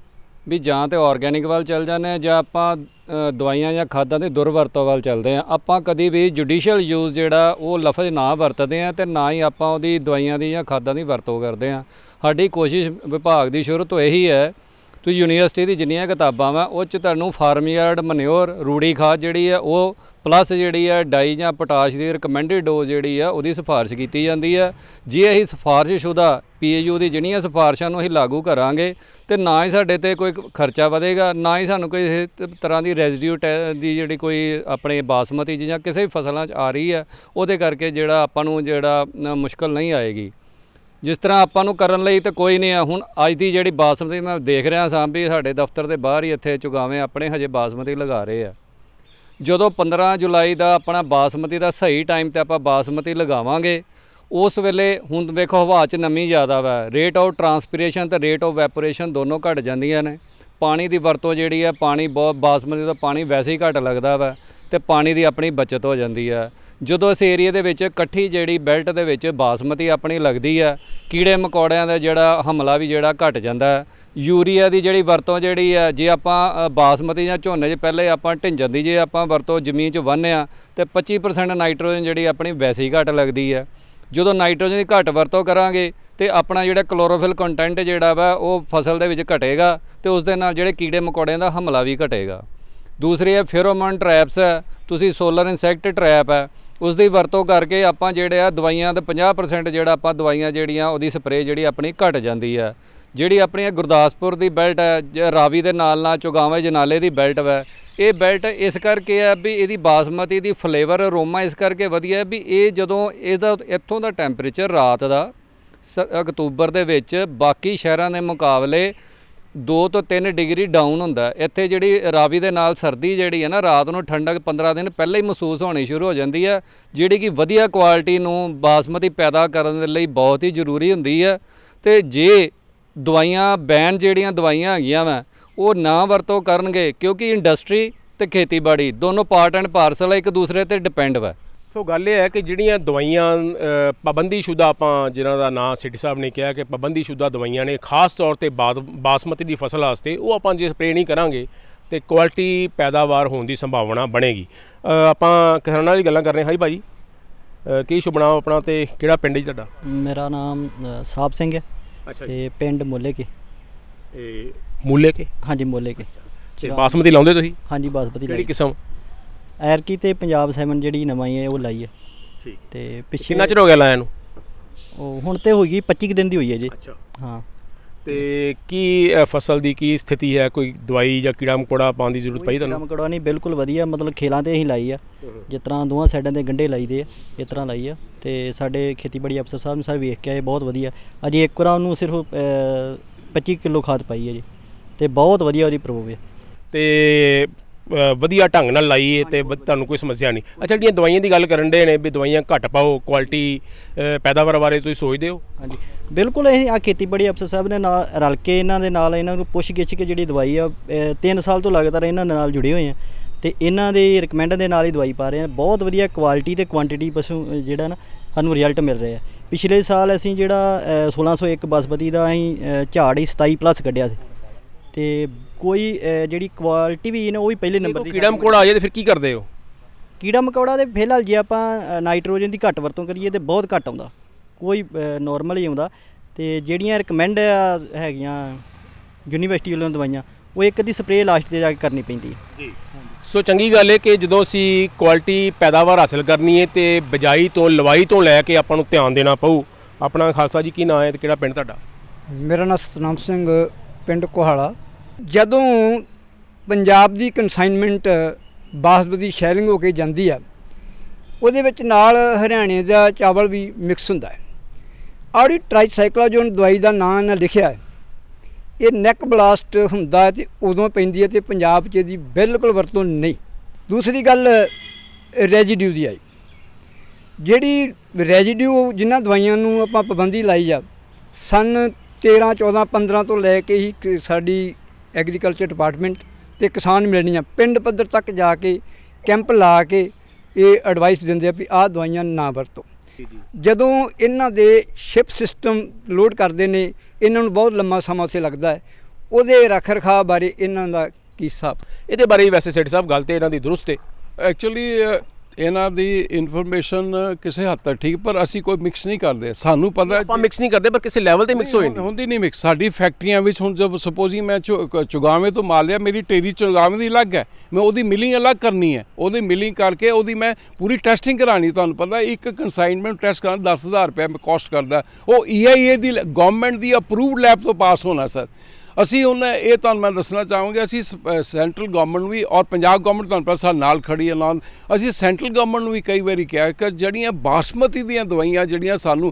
ਵੀ ਜਾਂ ਤੇ ਆਰਗੈਨਿਕ ਵੱਲ ਚੱਲ ਜਾਂਦੇ ਆ ਜਾਂ ਆਪਾਂ ਦਵਾਈਆਂ ਜਾਂ ਖਾਦਾਂ ਦੇ ਦੁਰਵਰਤੋਂ ਵੱਲ ਚੱਲਦੇ ਆ ਆਪਾਂ ਕਦੀ ਵੀ ਜੁਡੀਸ਼ੀਅਲ ਯੂਜ਼ ਜਿਹੜਾ ਉਹ ਲਫ਼ਜ਼ ਨਾ ਵਰਤਦੇ ਆ ਤੇ ਨਾ ਹੀ ਆਪਾਂ ਉਹਦੀ ਦਵਾਈਆਂ ਦੀ ਜਾਂ ਖਾਦਾਂ ਦੀ ਵਰਤੋਂ ਕਰਦੇ ਆ ਸਾਡੀ ਕੋਸ਼ਿਸ਼ ਵਿਭਾਗ ਦੀ ਸ਼ੁਰੂ ਤੋਂ ਇਹੀ ਹੈ ਤੁਸੀਂ ਯੂਨੀਵਰਸਿਟੀ ਦੀ ਜਿੰਨੀਆਂ ਕਿਤਾਬਾਂ ਵਾ ਉਹ ਚ ਤੁਹਾਨੂੰ ਫਾਰਮਯਾਰਡ ਮਨਿਓਰ ਰੂੜੀ ਖਾਦ ਜਿਹੜੀ ਆ ਉਹ ਪਲੱਸ ਜਿਹੜੀ ਆ ਡਾਈ ਜਾਂ ਪੋਟਾਸ਼ ਦੀ ਰეკਮੈਂਡਡ ਡੋਜ਼ ਜਿਹੜੀ ਆ ਉਹਦੀ ਸਿਫਾਰਿਸ਼ ਕੀਤੀ ਜਾਂਦੀ ਆ ਜੇ ਅਸੀਂ ਸਿਫਾਰਿਸ਼ਸ਼ੁਦਾ ਪੀਏਯੂ ਦੀ ਜਿਹੜੀਆਂ ਸਿਫਾਰਿਸ਼ਾਂ ਨੂੰ ਅਸੀਂ ਲਾਗੂ ਕਰਾਂਗੇ ਤੇ ਨਾ ਹੀ ਸਾਡੇ ਤੇ ਕੋਈ ਖਰਚਾ ਵਧੇਗਾ ਨਾ ਹੀ ਸਾਨੂੰ ਕੋਈ ਤਰ੍ਹਾਂ ਦੀ ਰੈਜ਼ੀਡਿਊ ਦੀ ਜਿਹੜੀ ਕੋਈ ਆਪਣੇ ਬਾਸਮਤੀ ਜਾਂ ਕਿਸੇ ਵੀ ਫਸਲਾਂ 'ਚ ਆ ਰਹੀ ਆ ਉਹਦੇ ਕਰਕੇ ਜਿਹੜਾ ਆਪਾਂ ਨੂੰ ਜਿਹੜਾ ਮੁਸ਼ਕਲ ਨਹੀਂ ਆਏਗੀ ਜਿਸ ਤਰ੍ਹਾਂ ਆਪਾਂ ਨੂੰ ਕਰਨ ਲਈ ਤਾਂ ਕੋਈ ਨਹੀਂ ਆ ਹੁਣ ਅੱਜ ਦੀ ਜਿਹੜੀ ਬਾਸਮਤੀ ਮੈਂ ਦੇਖ ਰਿਹਾ ਸਾਂ ਵੀ ਸਾਡੇ ਦਫ਼ਤਰ ਦੇ ਬਾਹਰ ਹੀ ਇੱਥੇ ਚੁਗਾਵੇਂ ਆਪਣੇ ਹਜੇ ਬਾਸਮਤੀ ਲਗਾ ਰਹੇ ਆ ਜਦੋਂ 15 ਜੁਲਾਈ ਦਾ ਆਪਣਾ ਬਾਸਮਤੀ ਦਾ ਸਹੀ ਟਾਈਮ ਤੇ ਆਪਾਂ ਬਾਸਮਤੀ ਲਗਾਵਾਂਗੇ ਉਸ ਵੇਲੇ ਹੁਣ ਵੇਖੋ ਹਵਾ 'ਚ ਨਮੀ ਜ਼ਿਆਦਾ ਵਾ ਰੇਟ ਆਫ ਟਰਾਂਸਪੀਰੇਸ਼ਨ ਤੇ ਰੇਟ ਆਫ ਵੈਪੋਰੇਸ਼ਨ ਦੋਨੋਂ ਘਟ ਜਾਂਦੀਆਂ ਨੇ ਪਾਣੀ ਦੀ ਵਰਤੋਂ ਜਿਹੜੀ ਆ ਪਾਣੀ ਬਹੁਤ ਬਾਸਮਤੀ ਦਾ ਪਾਣੀ ਵੈਸੇ ਹੀ ਘਟ ਲੱਗਦਾ ਵਾ ਤੇ ਪਾਣੀ ਦੀ ਆਪਣੀ ਬਚਤ ਹੋ ਜਾਂਦੀ ਆ ਜਦੋਂ ਇਸ ਏਰੀਆ ਦੇ ਵਿੱਚ ਇਕੱਠੀ ਜਿਹੜੀ ਬੈਲਟ ਦੇ ਵਿੱਚ ਬਾਸਮਤੀ ਆਪਣੀ ਲੱਗਦੀ ਆ ਕੀੜੇ ਮਕੌੜਿਆਂ ਦਾ ਜਿਹੜਾ ਹਮਲਾ ਵੀ ਜਿਹੜਾ ਘਟ ਜਾਂਦਾ ਹੈ ਯੂਰੀਆ ਦੀ ਜਿਹੜੀ ਵਰਤੋਂ ਜਿਹੜੀ ਆ ਜੇ ਆਪਾਂ ਬਾਸਮਤੀ ਜਾਂ ਝੋਨੇ 'ਚ ਪਹਿਲੇ ਆਪਾਂ ਢਿੰਜਣ ਦੀ ਜੇ ਆਪਾਂ ਵਰਤੋਂ ਜ਼ਮੀਨ 'ਚ ਵੰਨੇ ਆ ਤੇ 25% ਨਾਈਟ੍ਰੋਜਨ ਜਿਹੜੀ ਆਪਣੀ ਵੈਸੇ ਹੀ ਘਟ ਲੱਗਦੀ ਆ ਜਦੋਂ ਨਾਈਟ੍ਰੋਜਨ ਦੀ ਘਟ ਵਰਤੋਂ ਕਰਾਂਗੇ ਤੇ ਆਪਣਾ ਜਿਹੜਾ ਕਲੋਰੋਫਿਲ ਕੰਟੈਂਟ ਜਿਹੜਾ ਵਾ ਉਹ ਫਸਲ ਦੇ ਵਿੱਚ ਘਟੇਗਾ ਤੇ ਉਸ ਦੇ ਨਾਲ ਜਿਹੜੇ ਕੀੜੇ ਮਕੌੜਿਆਂ ਦਾ ਹਮਲਾ ਵੀ ਘਟੇਗਾ ਦੂਸਰੀ ਹੈ ਫੇਰੋਮਨ ਟ੍ਰੈਪਸ ਤੁਸੀਂ ਸੋਲਰ ਇਨਸੈਕਟ ਟ੍ਰੈਪ ਹੈ ਉਸ ਦੀ ਵਰਤੋਂ ਕਰਕੇ ਆਪਾਂ ਜਿਹੜੇ ਆ ਦਵਾਈਆਂ ਦੇ 50% ਜਿਹੜਾ ਆਪਾਂ ਦਵਾਈਆਂ ਜਿਹੜੀਆਂ ਉਹਦੀ ਸਪਰੇਅ ਜਿਹੜੀ ਆਪਣੀ ਘਟ ਜਾਂਦੀ ਆ ਜਿਹੜੀ ਆਪਣੀ ਗੁਰਦਾਸਪੁਰ ਦੀ ਬੈਲਟ ਹੈ ਰਾਵੀ ਦੇ ਨਾਲ ਨਾਲ ਚੁਗਾਵੇਂ ਜਨਾਲੇ ਦੀ ਬੈਲਟ ਹੈ ਇਹ ਬੈਲਟ ਇਸ ਕਰਕੇ ਆ ਵੀ ਇਹਦੀ ਬਾਸਮਤੀ ਦੀ ਫਲੇਵਰ ਅਰੋਮਾ ਇਸ ਕਰਕੇ ਵਧੀਆ ਵੀ ਇਹ ਜਦੋਂ ਇਹਦਾ ਇੱਥੋਂ ਦਾ ਟੈਂਪਰੇਚਰ ਰਾਤ ਦਾ ਅਕਤੂਬਰ ਦੇ ਵਿੱਚ ਬਾਕੀ ਸ਼ਹਿਰਾਂ ਦੇ ਮੁਕਾਬਲੇ 2 ਤੋਂ 3 ਡਿਗਰੀ ਡਾਊਨ ਹੁੰਦਾ ਇੱਥੇ ਜਿਹੜੀ ਰਾਵੀ ਦੇ ਨਾਲ ਸਰਦੀ ਜਿਹੜੀ ਹੈ ਨਾ ਰਾਤ ਨੂੰ ਠੰਡਕ 15 ਦਿਨ ਪਹਿਲਾਂ ਹੀ ਮਹਿਸੂਸ ਹੋਣੀ ਸ਼ੁਰੂ ਹੋ ਜਾਂਦੀ ਹੈ ਜਿਹੜੀ ਕਿ ਵਧੀਆ ਕੁਆਲਿਟੀ ਨੂੰ ਬਾਸਮਤੀ ਪੈਦਾ ਕਰਨ ਦੇ ਲਈ ਬਹੁਤ ਹੀ ਜ਼ਰੂਰੀ ਹੁੰਦੀ ਹੈ ਤੇ ਜੇ ਦਵਾਈਆਂ ਬੈਨ ਜਿਹੜੀਆਂ ਦਵਾਈਆਂ ਹੈਗੀਆਂ ਵਾ ਉਹ ਨਾ ਵਰਤੋਂ ਕਰਨਗੇ ਕਿਉਂਕਿ ਇੰਡਸਟਰੀ ਤੇ ਖੇਤੀਬਾੜੀ ਦੋਨੋਂ ਪਾਰਟ ਐਂਡ ਪਾਰਸਲ ਇੱਕ ਦੂਸਰੇ ਤੇ ਡਿਪੈਂਡ ਵਾ ਸੋ ਗੱਲ ਇਹ ਹੈ ਕਿ ਜਿਹੜੀਆਂ ਦਵਾਈਆਂ ਸ਼ੁਦਾ ਆਪਾਂ ਜਿਨ੍ਹਾਂ ਦਾ ਨਾਂ ਸਿੱਟੀ ਸਾਹਿਬ ਨੇ ਕਿਹਾ ਕਿ ਸ਼ੁਦਾ ਦਵਾਈਆਂ ਨੇ ਖਾਸ ਤੌਰ ਤੇ ਬਾਸਮਤੀ ਦੀ ਫਸਲ ਵਾਸਤੇ ਉਹ ਆਪਾਂ ਜੇ ਸਪਰੇਅ ਨਹੀਂ ਕਰਾਂਗੇ ਤੇ ਕੁਆਲਿਟੀ ਪੈਦਾਵਾਰ ਹੋਣ ਦੀ ਸੰਭਾਵਨਾ ਬਣੇਗੀ ਆਪਾਂ ਕਿਸਾਨਾਂ ਦੀ ਗੱਲਾਂ ਕਰ ਰਹੇ ਹਾਂ ਜੀ ਭਾਈ ਕੀ ਸ਼ੁਭ ਨਾਮ ਆਪਣਾ ਤੇ ਕਿਹੜਾ ਪਿੰਡ ਹੈ ਤੁਹਾਡਾ ਮੇਰਾ ਨਾਮ ਸਾਹਿਬ ਸਿੰਘ ਹੈ ਤੇ ਪਿੰਡ ਮੋਲੇ ਕੇ ਤੇ ਮੋਲੇ ਕੇ ਹਾਂਜੀ ਮੋਲੇ ਕੇ ਤੇ ਬਾਸਮਤੀ ਲਾਉਂਦੇ ਤੁਸੀਂ ਹਾਂਜੀ ਬਾਸਮਤੀ ਲਾਉਂਦੇ ਕਿਹੜੀ ਕਿਸਮ ਐਰਕੀ ਤੇ ਪੰਜਾਬ 7 ਜਿਹੜੀ ਨਵਾਂ ਹੈ ਉਹ ਲਾਈ ਹੈ ਠੀਕ ਤੇ ਪਿੱਛੇ ਕਿੰਨਾ ਚਿਰ ਹੋ ਗਿਆ ਲਾਇਆ ਨੂੰ ਉਹ ਹੁਣ ਤੇ ਹੋ ਗਈ 25 ਦਿਨ ਦੀ ਹੋਈ ਹੈ ਜੀ ਅੱਛਾ ਹਾਂ ਤੇ ਕੀ ਫਸਲ ਦੀ ਕੀ ਸਥਿਤੀ ਹੈ ਕੋਈ ਦਵਾਈ ਜਾਂ ਕੀੜਾ ਮਕੋੜਾ ਪਾਉਣ ਦੀ ਜ਼ਰੂਰਤ ਪਈ ਤੁਹਾਨੂੰ ਕੀੜਾ ਮਕੋੜਾ ਨਹੀਂ ਬਿਲਕੁਲ ਵਧੀਆ ਮਤਲਬ ਖੇਲਾਂ ਤੇ ਹੀ ਲਾਈ ਆ ਜਿਸ ਤਰ੍ਹਾਂ ਦੋਹਾਂ ਸਾਈਡਾਂ ਦੇ ਗੰਡੇ ਲਾਈਦੇ ਆ ਇਸ ਤਰ੍ਹਾਂ ਲਾਈ ਆ ਤੇ ਸਾਡੇ ਖੇਤੀਬਾੜੀ ਅਫਸਰ ਸਾਹਿਬ ਨੇ ਸਾਰੇ ਵੇਖ ਕੇ ਆਏ ਬਹੁਤ ਵਧੀਆ ਅਜੇ ਇੱਕ ਵਾਰ ਉਹਨੂੰ ਸਿਰਫ 25 ਕਿਲੋ ਖਾਦ ਪਾਈ ਹੈ ਜੀ ਤੇ ਬਹੁਤ ਵਧੀਆ ਉਹਦੀ ਪ੍ਰਭਾਵ ਹੈ ਤੇ ਵਧੀਆ ਢੰਗ ਨਾਲ ਲਾਈਏ ਤੇ ਤੁਹਾਨੂੰ ਕੋਈ ਸਮੱਸਿਆ ਨਹੀਂ ਅੱਛਾ ਜਿਹੜੀਆਂ ਦਵਾਈਆਂ ਦੀ ਗੱਲ ਕਰਨ ਦੇ ਨੇ ਵੀ ਦਵਾਈਆਂ ਘੱਟ ਪਾਓ ਕੁਆਲਿਟੀ ਪੈਦਾਵਾਰ ਬਾਰੇ ਤੁਸੀਂ ਸੋਚਦੇ ਹੋ ਹਾਂਜੀ ਬਿਲਕੁਲ ਇਹ ਆ ਖੇਤੀਬਾੜੀ ਅਫਸਰ ਸਾਹਿਬ ਨੇ ਨਾਲ ਰਲ ਕੇ ਇਹਨਾਂ ਦੇ ਨਾਲ ਇਹਨਾਂ ਨੂੰ ਪੁੱਛ-ਗਿੱਛ ਕੇ ਜਿਹੜੀ ਦਵਾਈ ਆ 3 ਸਾਲ ਤੋਂ ਲਗਾਤਾਰ ਇਹਨਾਂ ਨਾਲ ਜੁੜੇ ਹੋਏ ਆ ਤੇ ਇਹਨਾਂ ਦੇ ਰეკਮੈਂਡ ਦੇ ਨਾਲ ਹੀ ਦਵਾਈ ਪਾ ਰਹੇ ਆ ਬਹੁਤ ਵਧੀਆ ਕੁਆਲਿਟੀ ਤੇ ਕੁਆਂਟੀਟੀ ਪਸ਼ੂ ਜਿਹੜਾ ਨਾ ਸਾਨੂੰ ਰਿਜ਼ਲਟ ਮਿਲ ਰਿਹਾ ਪਿਛਲੇ ਸਾਲ ਅਸੀਂ ਜਿਹੜਾ 1601 ਬਸਬਤੀ ਦਾ ਅਸੀਂ ਝਾੜ ਹੀ 27 ਪਲੱਸ ਕੱਢਿਆ ਸੀ ਤੇ ਕੋਈ ਜਿਹੜੀ ਕੁਆਲਿਟੀ ਵੀ ਨੇ ਉਹ ਵੀ ਪਹਿਲੇ ਨੰਬਰ ਦੀ ਕੀੜਾ ਮਕੌੜਾ ਆ ਜਾਏ ਤੇ ਫਿਰ ਕੀ ਕਰਦੇ ਹੋ ਕੀੜਾ ਮਕੌੜਾ ਦੇ ਫਿਲਹਾਲ ਜੇ ਆਪਾਂ ਨਾਈਟ੍ਰੋਜਨ ਦੀ ਘੱਟ ਵਰਤੋਂ ਕਰੀਏ ਤੇ ਬਹੁਤ ਘੱਟ ਆਉਂਦਾ ਕੋਈ ਨਾਰਮਲ ਹੀ ਆਉਂਦਾ ਤੇ ਜਿਹੜੀਆਂ ਰეკਮੈਂਡ ਹੈਗੀਆਂ ਯੂਨੀਵਰਸਿਟੀ ਵੱਲੋਂ ਦਵਾਈਆਂ ਉਹ ਇੱਕ ਦੀ ਸਪਰੇਅ ਲਾਸਟ ਤੇ ਜਾ ਕੇ ਕਰਨੀ ਪੈਂਦੀ ਜੀ ਸੋ ਚੰਗੀ ਗੱਲ ਹੈ ਕਿ ਜਦੋਂ ਅਸੀਂ ਕੁਆਲਿਟੀ ਪੈਦਾਵਾਰ ਹਾਸਲ ਕਰਨੀ ਹੈ ਤੇ ਬਜਾਈ ਤੋਂ ਲਵਾਈ ਤੋਂ ਲੈ ਕੇ ਆਪਾਂ ਨੂੰ ਧਿਆਨ ਦੇਣਾ ਪਊ ਆਪਣਾ ਖਾਲਸਾ ਜੀ ਕੀ ਨਾਮ ਹੈ ਤੇ ਕਿਹੜਾ ਪਿੰਡ ਤੁਹਾਡਾ ਮੇਰਾ ਨਾਮ ਸਤਨਾਮ ਸਿੰਘ ਪਿੰਡ ਕੋਹਾਲਾ ਜਦੋਂ ਪੰਜਾਬ ਦੀ ਕਨਸਾਈਨਮੈਂਟ ਬਾਸਬਦੀ ਸ਼ੈਲਿੰਗ ਹੋ ਕੇ ਜਾਂਦੀ ਆ ਉਹਦੇ ਵਿੱਚ ਨਾਲ ਹਰਿਆਣੇ ਦਾ ਚਾਵਲ ਵੀ ਮਿਕਸ ਹੁੰਦਾ ਹੈ ਆੜੀ ਟ੍ਰਾਈਸਾਈਕਲੋਜਨ ਦਵਾਈ ਦਾ ਨਾਂ ਨਾ ਲਿਖਿਆ ਹੈ ਇਹ ਨੈਕ ਬਲਾਸਟ ਹੁੰਦਾ ਹੈ ਤੇ ਉਦੋਂ ਪੈਂਦੀ ਹੈ ਤੇ ਪੰਜਾਬ 'ਚ ਇਹਦੀ ਬਿਲਕੁਲ ਵਰਤੋਂ ਨਹੀਂ ਦੂਸਰੀ ਗੱਲ ਰੈਜੀਡਿਊ ਦੀ ਆਈ ਜਿਹੜੀ ਰੈਜੀਡਿਊ ਜਿਨ੍ਹਾਂ ਦਵਾਈਆਂ ਨੂੰ ਆਪਾਂ ਪਾਬੰਦੀ ਲਾਈ ਆ ਸਨ 13 14 15 ਤੋਂ ਲੈ ਕੇ ਹੀ ਸਾਡੀ ਐਗਰੀਕਲਚਰ ਡਿਪਾਰਟਮੈਂਟ ਤੇ ਕਿਸਾਨ ਮਿਲਣੀਆਂ ਪਿੰਡ ਪੱਧਰ ਤੱਕ ਜਾ ਕੇ ਕੈਂਪ ਲਾ ਕੇ ਇਹ ਐਡਵਾਈਸ ਦਿੰਦੇ ਆ ਵੀ ਆਹ ਦਵਾਈਆਂ ਨਾ ਵਰਤੋ ਜਦੋਂ ਇਹਨਾਂ ਦੇ ਸ਼ਿਪ ਸਿਸਟਮ ਲੋਡ ਕਰਦੇ ਨੇ ਇਹਨਾਂ ਨੂੰ ਬਹੁਤ ਲੰਮਾ ਸਮਾਂ ਸੇ ਲੱਗਦਾ ਹੈ ਉਹਦੇ ਰੱਖ-ਰਖਾਅ ਬਾਰੇ ਇਹਨਾਂ ਦਾ ਕੀ ਹਿਸਾਬ ਇਹਦੇ ਬਾਰੇ ਵੈਸੇ ਸੇਠ ਸਾਹਿਬ ਗੱਲ ਤੇ ਇਹਨਾਂ ਦੀ ਦਰੁਸਤ ਹੈ ਐਕਚੁਅਲੀ ਇਹਨਾਂ ਦੀ ਇਨਫੋਰਮੇਸ਼ਨ ਕਿਸੇ ਹੱਦ ਤੱਕ ਠੀਕ ਪਰ ਅਸੀਂ ਕੋਈ ਮਿਕਸ ਨਹੀਂ ਕਰਦੇ ਸਾਨੂੰ ਪਤਾ ਆਪਾਂ ਮਿਕਸ ਨਹੀਂ ਕਰਦੇ ਪਰ ਕਿਸੇ ਲੈਵਲ ਤੇ ਮਿਕਸ ਹੋਈ ਨਹੀਂ ਹੁੰਦੀ ਨਹੀਂ ਮਿਕਸ ਸਾਡੀ ਫੈਕਟਰੀਆਂ ਵਿੱਚ ਹੁਣ ਜਦ ਸਪੋਜ਼ਿੰਗ ਮੈਂ ਚੁਗਾਵੇਂ ਤੋਂ ਮਾਲ ਲਿਆ ਮੇਰੀ ਟੇਰੀ ਚੁਗਾਵੇਂ ਦੀ ਅਲੱਗ ਹੈ ਮੈਂ ਉਹਦੀ ਮਿਲਿੰਗ ਅਲੱਗ ਕਰਨੀ ਹੈ ਉਹਦੀ ਮਿਲਿੰਗ ਕਰਕੇ ਉਹਦੀ ਮੈਂ ਪੂਰੀ ਟੈਸਟਿੰਗ ਕਰਾਣੀ ਤੁਹਾਨੂੰ ਪਤਾ ਇੱਕ ਕੰਸਾਈਨਮੈਂਟ ਟੈਸਟ ਕਰਨ 10000 ਰੁਪਏ ਮੈਂ ਕਾਸਟ ਕਰਦਾ ਉਹ ਈਆਈਏ e ਦੀ ਗਵਰਨਮੈਂਟ ਦੀ ਅਪਰੂਵਡ ਲੈਬ ਤੋਂ ਪਾਸ ਹੋਣਾ ਸਰ ਅਸੀਂ ਉਹਨਾਂ ਇਹ ਤੁਹਾਨੂੰ ਮੈਂ ਦੱਸਣਾ ਚਾਹਾਂਗੇ ਅਸੀਂ ਸੈਂਟਰਲ ਗਵਰਨਮੈਂਟ ਵੀ ਔਰ ਪੰਜਾਬ ਗਵਰਨਮੈਂਟ ਤੁਹਾਨੂੰ ਪਤਾ ਸਾਡੇ ਨਾਲ ਖੜੀ ਹੈ ਨਾਲ ਅਸੀਂ ਸੈਂਟਰਲ ਗਵਰਨਮੈਂਟ ਨੂੰ ਵੀ ਕਈ ਵਾਰੀ ਕਿਹਾ ਕਿ ਜਿਹੜੀਆਂ ਬਾਸਮਤੀ ਦੀਆਂ ਦਵਾਈਆਂ ਜਿਹੜੀਆਂ ਸਾਨੂੰ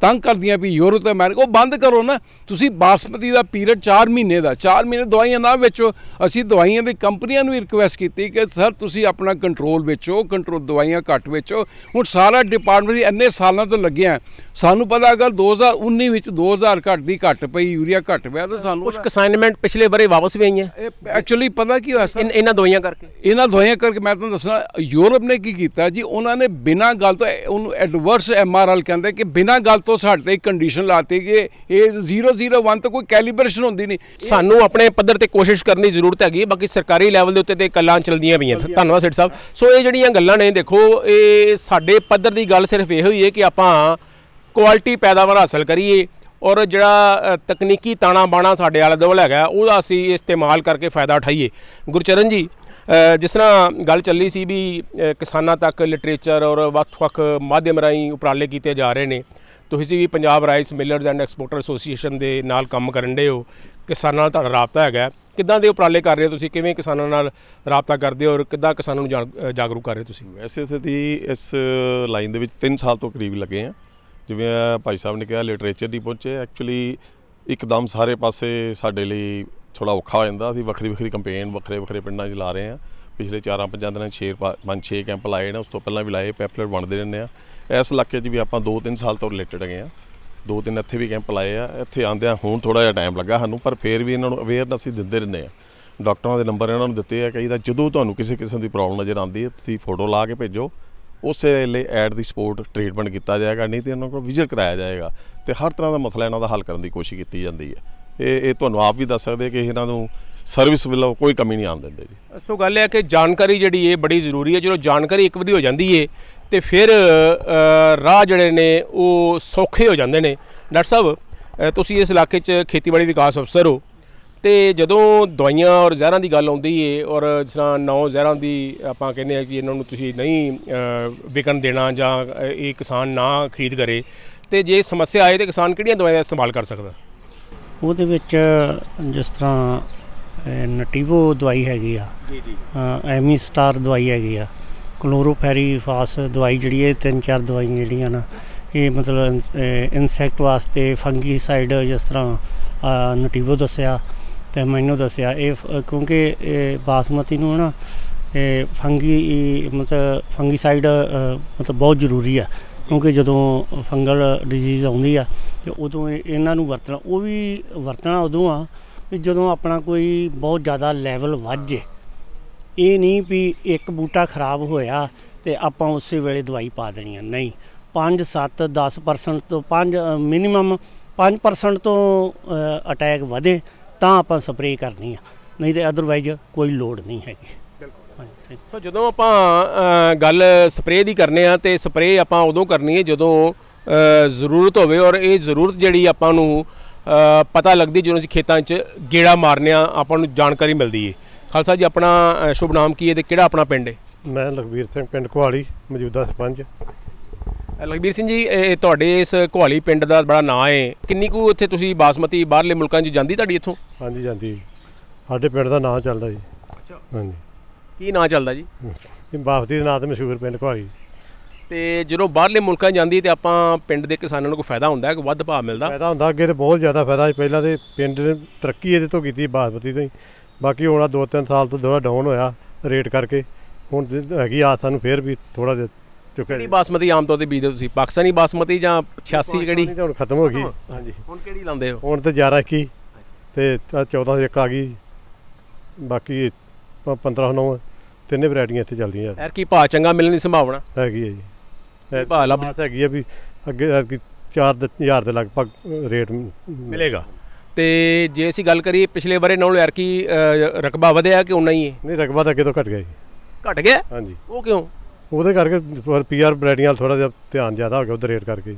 ਤੰਗ ਕਰਦੀਆਂ ਵੀ ਯੂਰਪ ਤੇ ਅਮਰੀਕਾ ਉਹ ਬੰਦ ਕਰੋ ਨਾ ਤੁਸੀਂ ਬਾਸਮਤੀ ਦਾ ਪੀਰੀਅਡ 4 ਮਹੀਨੇ ਦਾ 4 ਮਹੀਨੇ ਦਵਾਈਆਂ ਨਾ ਵੇਚੋ ਅਸੀਂ ਦਵਾਈਆਂ ਦੀ ਕੰਪਨੀਆਂ ਨੂੰ ਰਿਕੁਐਸਟ ਕੀਤੀ ਕਿ ਸਰ ਤੁਸੀਂ ਆਪਣਾ ਕੰਟਰੋਲ ਵੇਚੋ ਕੰਟਰੋਲ ਦਵਾਈਆਂ ਘੱਟ ਵੇਚੋ ਹੁਣ ਸਾਰਾ ਡਿਪਾਰਟਮੈਂਟ ਦੀ ਇੰਨੇ ਸਾਲਾਂ ਤੋਂ ਲੱਗਿਆ ਸਾਨੂੰ ਪਤਾ ਅਗਰ 2019 ਵਿੱਚ 2000 ਘੱਟ ਦੀ ਘੱਟ ਪਈ ਯੂਰੀਆ ਘੱਟ ਪਿਆ ਤਾਂ ਸਾਨੂੰ ਕੁਝ ਕਸਾਈਨਮੈਂਟ ਪਿਛਲੇ ਬਰੇ ਵਾਪਸ ਵੀ ਆਈਆਂ ਐਕਚੁਅਲੀ ਪਤਾ ਕੀ ਹੋਇਆ ਇਹਨਾਂ ਦਵਾਈਆਂ ਕਰਕੇ ਇਹਨਾਂ ਦਵਾਈਆਂ ਕਰਕੇ ਮੈਂ ਤੁਹਾਨੂੰ ਦੱਸਣਾ ਯੂਰਪ ਨੇ ਕੀ ਕੀਤਾ ਜੀ ਉਹਨਾਂ ਨੇ ਬਿਨਾਂ ਗੱਲ ਤੋਂ ਉਹਨੂੰ ਐਡਵਰਸ ਐਮਆਰਐਲ ਕਹਿੰਦੇ ਕਿ ਬਿਨਾਂ ਗੱਲ ਤੋਂ ਸਾਡੇ ਤੇ ਕੰਡੀਸ਼ਨ ਲਾਤੀ ਕਿ ਇਹ 001 ਤੋਂ ਕੋਈ ਕੈਲੀਬ੍ਰੇਸ਼ਨ ਹੁੰਦੀ ਨਹੀਂ ਸਾਨੂੰ ਆਪਣੇ ਪੱਧਰ ਤੇ ਕੋਸ਼ਿਸ਼ ਕਰਨ ਦੀ ਜ਼ਰੂਰਤ ਹੈਗੀ ਬਾਕੀ ਸਰਕਾਰੀ ਲੈਵਲ ਦੇ ਉੱਤੇ ਤੇ ਕੱਲਾਂ ਚਲਦੀਆਂ ਪਈਆਂ ਧੰਨਵਾਦ ਸੇਠ ਸਾਹਿਬ ਸੋ ਇਹ ਜਿਹੜੀਆਂ ਗੱਲਾਂ ਨੇ ਦੇਖੋ ਇਹ ਸਾਡੇ ਪੱਧਰ ਦੀ ਗੱਲ ਸਿਰਫ ਇਹ ਹੋਈ ਹੈ ਕਿ ਆਪਾਂ ਕੁਆਲਿਟੀ ਪੈਦਾਵਾਰ ਹਾਸਲ ਕਰੀਏ ਔਰ ਜਿਹੜਾ ਤਕਨੀਕੀ ਤਾਣਾ ਬਾਣਾ ਸਾਡੇ ਆਲੇ ਦੋਲ ਹੈਗਾ ਉਹਦਾ ਅਸੀਂ ਇਸਤੇਮਾਲ ਕਰਕੇ ਫਾਇਦਾ ਉਠਾਈਏ ਗੁਰਚਰਨ ਜੀ ਜਿਸ ਤਰ੍ਹਾਂ ਗੱਲ ਚੱਲੀ ਸੀ ਵੀ ਕਿਸਾਨਾਂ ਤੱਕ ਲਿਟਰੇਚਰ ਔਰ ਵੱਖ-ਵੱਖ ਮਾਧਿਅਮ ਰਾਹੀਂ ਉਪਰਾਲੇ ਕੀਤੇ ਜਾ ਰਹੇ ਨੇ ਤੁਸੀਂ ਵੀ Punjab rice millers and exporter association ਦੇ ਨਾਲ ਕੰਮ ਕਰਨ ਦੇ ਹੋ ਕਿਸਾਨਾਂ ਨਾਲ ਤੁਹਾਡਾ ਰਾਬਤਾ ਹੈਗਾ ਕਿੱਦਾਂ ਦੇ ਉਪਰਾਲੇ ਕਰ ਰਹੇ ਹੋ ਤੁਸੀਂ ਕਿਵੇਂ ਕਿਸਾਨਾਂ ਨਾਲ ਰਾਬਤਾ ਕਰਦੇ ਹੋ ਔਰ ਕਿੱਦਾਂ ਕਿਸਾਨਾਂ ਨੂੰ ਜਾਗਰੂਕ ਕਰ ਰਹੇ ਤੁਸੀਂ ਵੈਸੇ ਸਥਿਤੀ ਇਸ ਲਾਈਨ ਦੇ ਵਿੱਚ 3 ਸਾਲ ਤੋਂ ਕਰੀਬ ਲੱਗੇ ਆ ਜਿਵੇਂ ਭਾਈ ਸਾਹਿਬ ਨੇ ਕਿਹਾ ਲਿਟਰੇਚਰ ਦੀ ਪਹੁੰਚੇ ਐਕਚੁਅਲੀ ਇੱਕਦਮ ਸਾਰੇ ਪਾਸੇ ਸਾਡੇ ਲਈ ਥੋੜਾ ਔਖਾ ਹੋ ਜਾਂਦਾ ਅਸੀਂ ਵੱਖਰੀ ਵੱਖਰੀ ਕੰਪੇਨ ਵੱਖਰੇ ਵੱਖਰੇ ਪਿੰਡਾਂ 'ਚ ਲਾ ਰਹੇ ਆ ਪਿਛਲੇ 4-5 ਦਿਨਾਂ 'ਚ 6 5-6 ਕੈਂਪ ਲਾਏ ਨੇ ਉਸ ਤੋਂ ਪਹਿਲਾਂ ਵੀ ਲਾਏ ਪੈਪਲਰ ਵੰਡਦੇ ਰਹਿੰਦੇ ਆ ਇਸ ਇਲਾਕੇ 'ਚ ਵੀ ਆਪਾਂ 2-3 ਸਾਲ ਤੋਂ ਰਿਲੇਟਡ ਹੈਗੇ ਆ ਦੋ ਦਿਨ ਇੱਥੇ ਵੀ ਕੈਂਪ ਲਾਏ ਆ ਇੱਥੇ ਆਂਦਿਆਂ ਹੁਣ ਥੋੜਾ ਜਿਹਾ ਟਾਈਮ ਲੱਗਾ ਸਾਨੂੰ ਪਰ ਫੇਰ ਵੀ ਇਹਨਾਂ ਨੂੰ ਅਵੇਅਰਨੈਸ ਹੀ ਦਿੰਦੇ ਰਹਿੰਦੇ ਆ ਡਾਕਟਰਾਂ ਦੇ ਨੰਬਰ ਇਹਨਾਂ ਨੂੰ ਦਿੱਤੇ ਆ ਕਈ ਦਾ ਜਦੋਂ ਤੁਹਾਨੂੰ ਕਿਸੇ ਕਿਸਮ ਦੀ ਪ੍ਰੋਬਲਮ ਨਜ਼ਰ ਆਉਂਦੀ ਹੈ ਤੁਸੀਂ ਫੋਟੋ ਲਾ ਕੇ ਭੇਜੋ ਉਸੇ ਲਈ ਐਡ ਦੀ ਸਪੋਰਟ ਟ੍ਰੀਟਮੈਂਟ ਕੀਤਾ ਜਾਏਗਾ ਨਹੀਂ ਤੇ ਇਹਨਾਂ ਕੋਲ ਵਿਜ਼ਿਟ ਕਰਾਇਆ ਜਾਏਗਾ ਤੇ ਹਰ ਤਰ੍ਹਾਂ ਦਾ ਮਸਲਾ ਇਹਨਾਂ ਦਾ ਹੱਲ ਕਰਨ ਦੀ ਕੋਸ਼ਿਸ਼ ਕੀਤੀ ਜਾਂਦੀ ਹੈ ਇਹ ਇਹ ਤੁਹਾਨੂੰ ਆਪ ਵੀ ਦੱਸ ਸਕਦੇ ਕਿ ਇਹਨਾਂ ਨੂੰ ਸਰਵਿਸ ਵੱਲੋਂ ਕੋਈ ਕਮੀ ਨਹੀਂ ਆਉਂਦੇ ਜੀ ਸੋ ਗੱਲ ਹੈ ਕਿ ਜਾਣਕਾਰੀ ਜਿਹੜੀ ਇਹ ਬੜੀ ਜ਼ਰੂਰੀ ਹੈ ਜਦੋਂ ਜਾਣਕਾਰੀ ਇੱਕ ਵਾਰੀ ਹੋ ਜਾਂਦੀ ਹੈ ਤੇ ਫਿਰ ਰਾਹ ਜਿਹੜੇ ਨੇ ਉਹ ਸੌਖੇ ਹੋ ਜਾਂਦੇ ਨੇ ਡਾਕਟਰ ਸਾਹਿਬ ਤੁਸੀਂ ਇਸ ਇਲਾਕੇ 'ਚ ਖੇਤੀਬਾੜੀ ਵਿਕਾਸ ਅਫਸਰ ਹੋ ਤੇ ਜਦੋਂ ਦਵਾਈਆਂ ਔਰ ਜ਼ਹਿਰਾਂ ਦੀ ਗੱਲ ਆਉਂਦੀ ਏ ਔਰ ਜਿਸ ਤਰ੍ਹਾਂ ਨੌ ਜ਼ਹਿਰਾਂ ਦੀ ਆਪਾਂ ਕਹਿੰਦੇ ਆ ਕਿ ਇਹਨਾਂ ਨੂੰ ਤੁਸੀਂ ਨਹੀਂ ਵਿਕਣ ਦੇਣਾ ਜਾਂ ਇਹ ਕਿਸਾਨ ਨਾ ਖਰੀਦ ਕਰੇ ਤੇ ਜੇ ਸਮੱਸਿਆ ਆਏ ਤੇ ਕਿਸਾਨ ਕਿਹੜੀਆਂ ਦਵਾਈਆਂ ਦਾ ਇਸਤੇਮਾਲ ਕਰ ਸਕਦਾ ਉਹਦੇ ਵਿੱਚ ਜਿਸ ਤਰ੍ਹਾਂ ਨਟੀਵੋ ਦਵਾਈ ਹੈਗੀ ਆ ਜੀ ਜੀ ਐਮੀ ਸਟਾਰ ਦਵਾਈ ਹੈਗੀ ਆ ਕਲੋਰੋਫੈਰੀਫਾਸ ਦਵਾਈ ਜਿਹੜੀ ਹੈ ਤਿੰਨ ਚਾਰ ਦਵਾਈਆਂ ਜਿਹੜੀਆਂ ਨਾ ਇਹ ਮਤਲਬ ਇਨਸੈਕਟ ਵਾਸਤੇ ਫੰਗੀਸਾਈਡ ਜਿਸ ਤਰ੍ਹਾਂ ਨਟੀਵੋ ਦੱਸਿਆ ਤੇ ਮੈਨੂੰ ਦੱਸਿਆ ਇਹ ਕਿਉਂਕਿ ਬਾਸਮਤੀ ਨੂੰ ਨਾ ਫੰਗੀ ਮਤਲਬ ਫੰਗੀਸਾਈਡ ਮਤਲਬ ਬਹੁਤ ਜ਼ਰੂਰੀ ਆ ਕਿਉਂਕਿ ਜਦੋਂ ਫੰਗਲ ਡਿਜ਼ੀਜ਼ ਆਉਂਦੀ ਆ ਤੇ ਉਦੋਂ ਇਹਨਾਂ ਨੂੰ ਵਰਤਣਾ ਉਹ ਵੀ ਵਰਤਣਾ ਉਦੋਂ ਆ ਜਦੋਂ ਆਪਣਾ ਕੋਈ ਬਹੁਤ ਜ਼ਿਆਦਾ ਲੈਵਲ ਵੱਜੇ ਇਹ ਨਹੀਂ ਵੀ ਇੱਕ ਬੂਟਾ ਖਰਾਬ ਹੋਇਆ ਤੇ ਆਪਾਂ ਉਸੇ ਵੇਲੇ ਦਵਾਈ ਪਾ ਦੇਣੀ ਆ ਨਹੀਂ 5 7 10% ਤੋਂ 5 ਮਿਨੀਮਮ 5% ਤੋਂ ਅਟੈਕ ਵਧੇ ਤਾਂ ਆਪਾਂ ਸਪਰੇਅ ਕਰਨੀ ਆ ਨਹੀਂ ਤੇ ਅਦਰਵਾਈਜ਼ ਕੋਈ ਲੋੜ ਨਹੀਂ ਹੈਗੀ ਬਿਲਕੁਲ ਸੋ ਜਦੋਂ ਆਪਾਂ ਗੱਲ ਸਪਰੇਅ ਦੀ ਕਰਨੇ ਆ ਤੇ ਸਪਰੇਅ ਆਪਾਂ ਉਦੋਂ ਕਰਨੀ ਹੈ ਜਦੋਂ ਜ਼ਰੂਰਤ ਹੋਵੇ ਔਰ ਇਹ ਜ਼ਰੂਰਤ ਜਿਹੜੀ ਆਪਾਂ ਨੂੰ ਪਤਾ ਲੱਗਦੀ ਜਦੋਂ ਅਸੀਂ ਖੇਤਾਂ 'ਚ ਗੇੜਾ ਮਾਰਨੇ ਆ ਆਪਾਂ ਨੂੰ ਜਾਣਕਾਰੀ ਮਿਲਦੀ ਹੈ ਖਾਲਸਾ ਜੀ ਆਪਣਾ ਸ਼ੁਭ ਨਾਮ ਕੀ ਹੈ ਤੇ ਕਿਹੜਾ ਆਪਣਾ ਪਿੰਡ ਹੈ ਮੈਂ ਲਖਵੀਰ ਸਿੰਘ ਪਿੰਡ ਕੁਹਾਲੀ ਮੌਜੂਦਾ ਸਰਪੰਚ ਲਖਬੀਰ ਸਿੰਘ ਜੀ ਇਹ ਤੁਹਾਡੇ ਇਸ ਕੁਹਾਲੀ ਪਿੰਡ ਦਾ ਬੜਾ ਨਾਂ ਹੈ ਕਿੰਨੀ ਕੁ ਉੱਥੇ ਤੁਸੀਂ ਬਾਸਮਤੀ ਬਾਹਰਲੇ ਮੁਲਕਾਂ 'ਚ ਜਾਂਦੀ ਤੁਹਾਡੀ ਇੱਥੋਂ ਹਾਂਜੀ ਜਾਂਦੀ ਸਾਡੇ ਪਿੰਡ ਦਾ ਨਾਂ ਚੱਲਦਾ ਜੀ ਅੱਛਾ ਹਾਂਜੀ ਕੀ ਨਾਂ ਚੱਲਦਾ ਜੀ ਬਾਸਮਤੀ ਦੇ ਨਾਂ ਤੇ ਮਸ਼ਹੂਰ ਪਿੰਡ ਕੁਹਾਲੀ ਤੇ ਜਦੋਂ ਬਾਹਰਲੇ ਮੁਲਕਾਂ ਜਾਂਦੀ ਤੇ ਆਪਾਂ ਪਿੰਡ ਦੇ ਕਿਸਾਨਾਂ ਨੂੰ ਕੋਈ ਫਾਇਦਾ ਹੁੰਦਾ ਹੈ ਕਿ ਵੱਧ ਭਾਅ ਮਿਲਦਾ ਫਾਇਦਾ ਹੁੰਦਾ ਅੱਗੇ ਤੇ ਬਹੁਤ ਜ਼ਿਆਦਾ ਫਾਇਦਾ ਸੀ ਪਹਿਲਾਂ ਤੇ ਪਿੰਡ ਨੇ ਤਰੱਕੀ ਇਹਦੇ ਤੋਂ ਕੀਤੀ ਬਾਸਮਤੀ ਤੋਂ ਹੀ ਬਾਕੀ ਹੁਣ ਆ 2-3 ਸਾਲ ਤੋਂ ਥੋੜਾ ਡਾਊਨ ਹੋਇਆ ਰੇਟ ਕਰਕੇ ਹੁਣ ਹੈਗੀ ਆ ਸਾਨੂੰ ਫੇਰ ਵੀ ਥੋੜਾ ਜਿਹਾ ਚੁੱਕਿਆ ਕਿਹੜੀ ਬਾਸਮਤੀ ਆਮ ਤੌਰ ਤੇ ਬੀਜਦੇ ਤੁਸੀਂ ਪਾਕਿਸਤਾਨੀ ਬਾਸਮਤੀ ਜਾਂ 86 ਕਿਹੜੀ ਹੁਣ ਖਤਮ ਹੋ ਗਈ ਹਾਂਜੀ ਹੁਣ ਕਿਹੜੀ ਲਾਉਂਦੇ ਹੋ ਹੁਣ ਤੇ 11 21 ਤੇ 14 ਇੱਕ ਆ ਗਈ ਬਾਕੀ 15 9 ਤਿੰਨੇ ਵੈਰਾਈਟੀਆਂ ਇੱਥੇ ਚੱਲਦੀਆਂ ਯਾਰ ਕੀ ਭਾਅ ਚੰਗਾ ਮਿਲਣ ਦੀ ਸੰਭਾਵਨਾ ਹੈਗੀ ਹੈ ਜੀ ਭਾਅ ਲੱਭ ਹੈਗੀ ਆ ਵੀ ਅੱਗੇ 4000 ਦੇ ਲਗਭਗ ਰੇਟ ਮਿਲੇਗਾ ਤੇ ਜੇ ਅਸੀਂ ਗੱਲ ਕਰੀਏ ਪਿਛਲੇ ਬਾਰੇ ਨਾਲ ਯਾਰ ਕੀ ਰਕਬਾ ਵਧਿਆ ਕਿ ਉਨਾ ਹੀ ਹੈ ਨਹੀਂ ਰਕਬਾ ਤਾਂ ਅੱਗੇ ਤੋਂ ਘਟ ਗਿਆ ਜੀ ਘਟ ਗਿਆ ਹਾਂਜੀ ਉਹ ਕਿਉਂ ਉਹਦੇ ਕਰਕੇ ਪੀਆਰ ਬ੍ਰੈਡੀਆਂ ਥੋੜਾ ਜਿਹਾ ਧਿਆਨ ਜ਼ਿਆਦਾ ਹੋ ਗਿਆ ਉਧਰ ਰੇਟ ਕਰਕੇ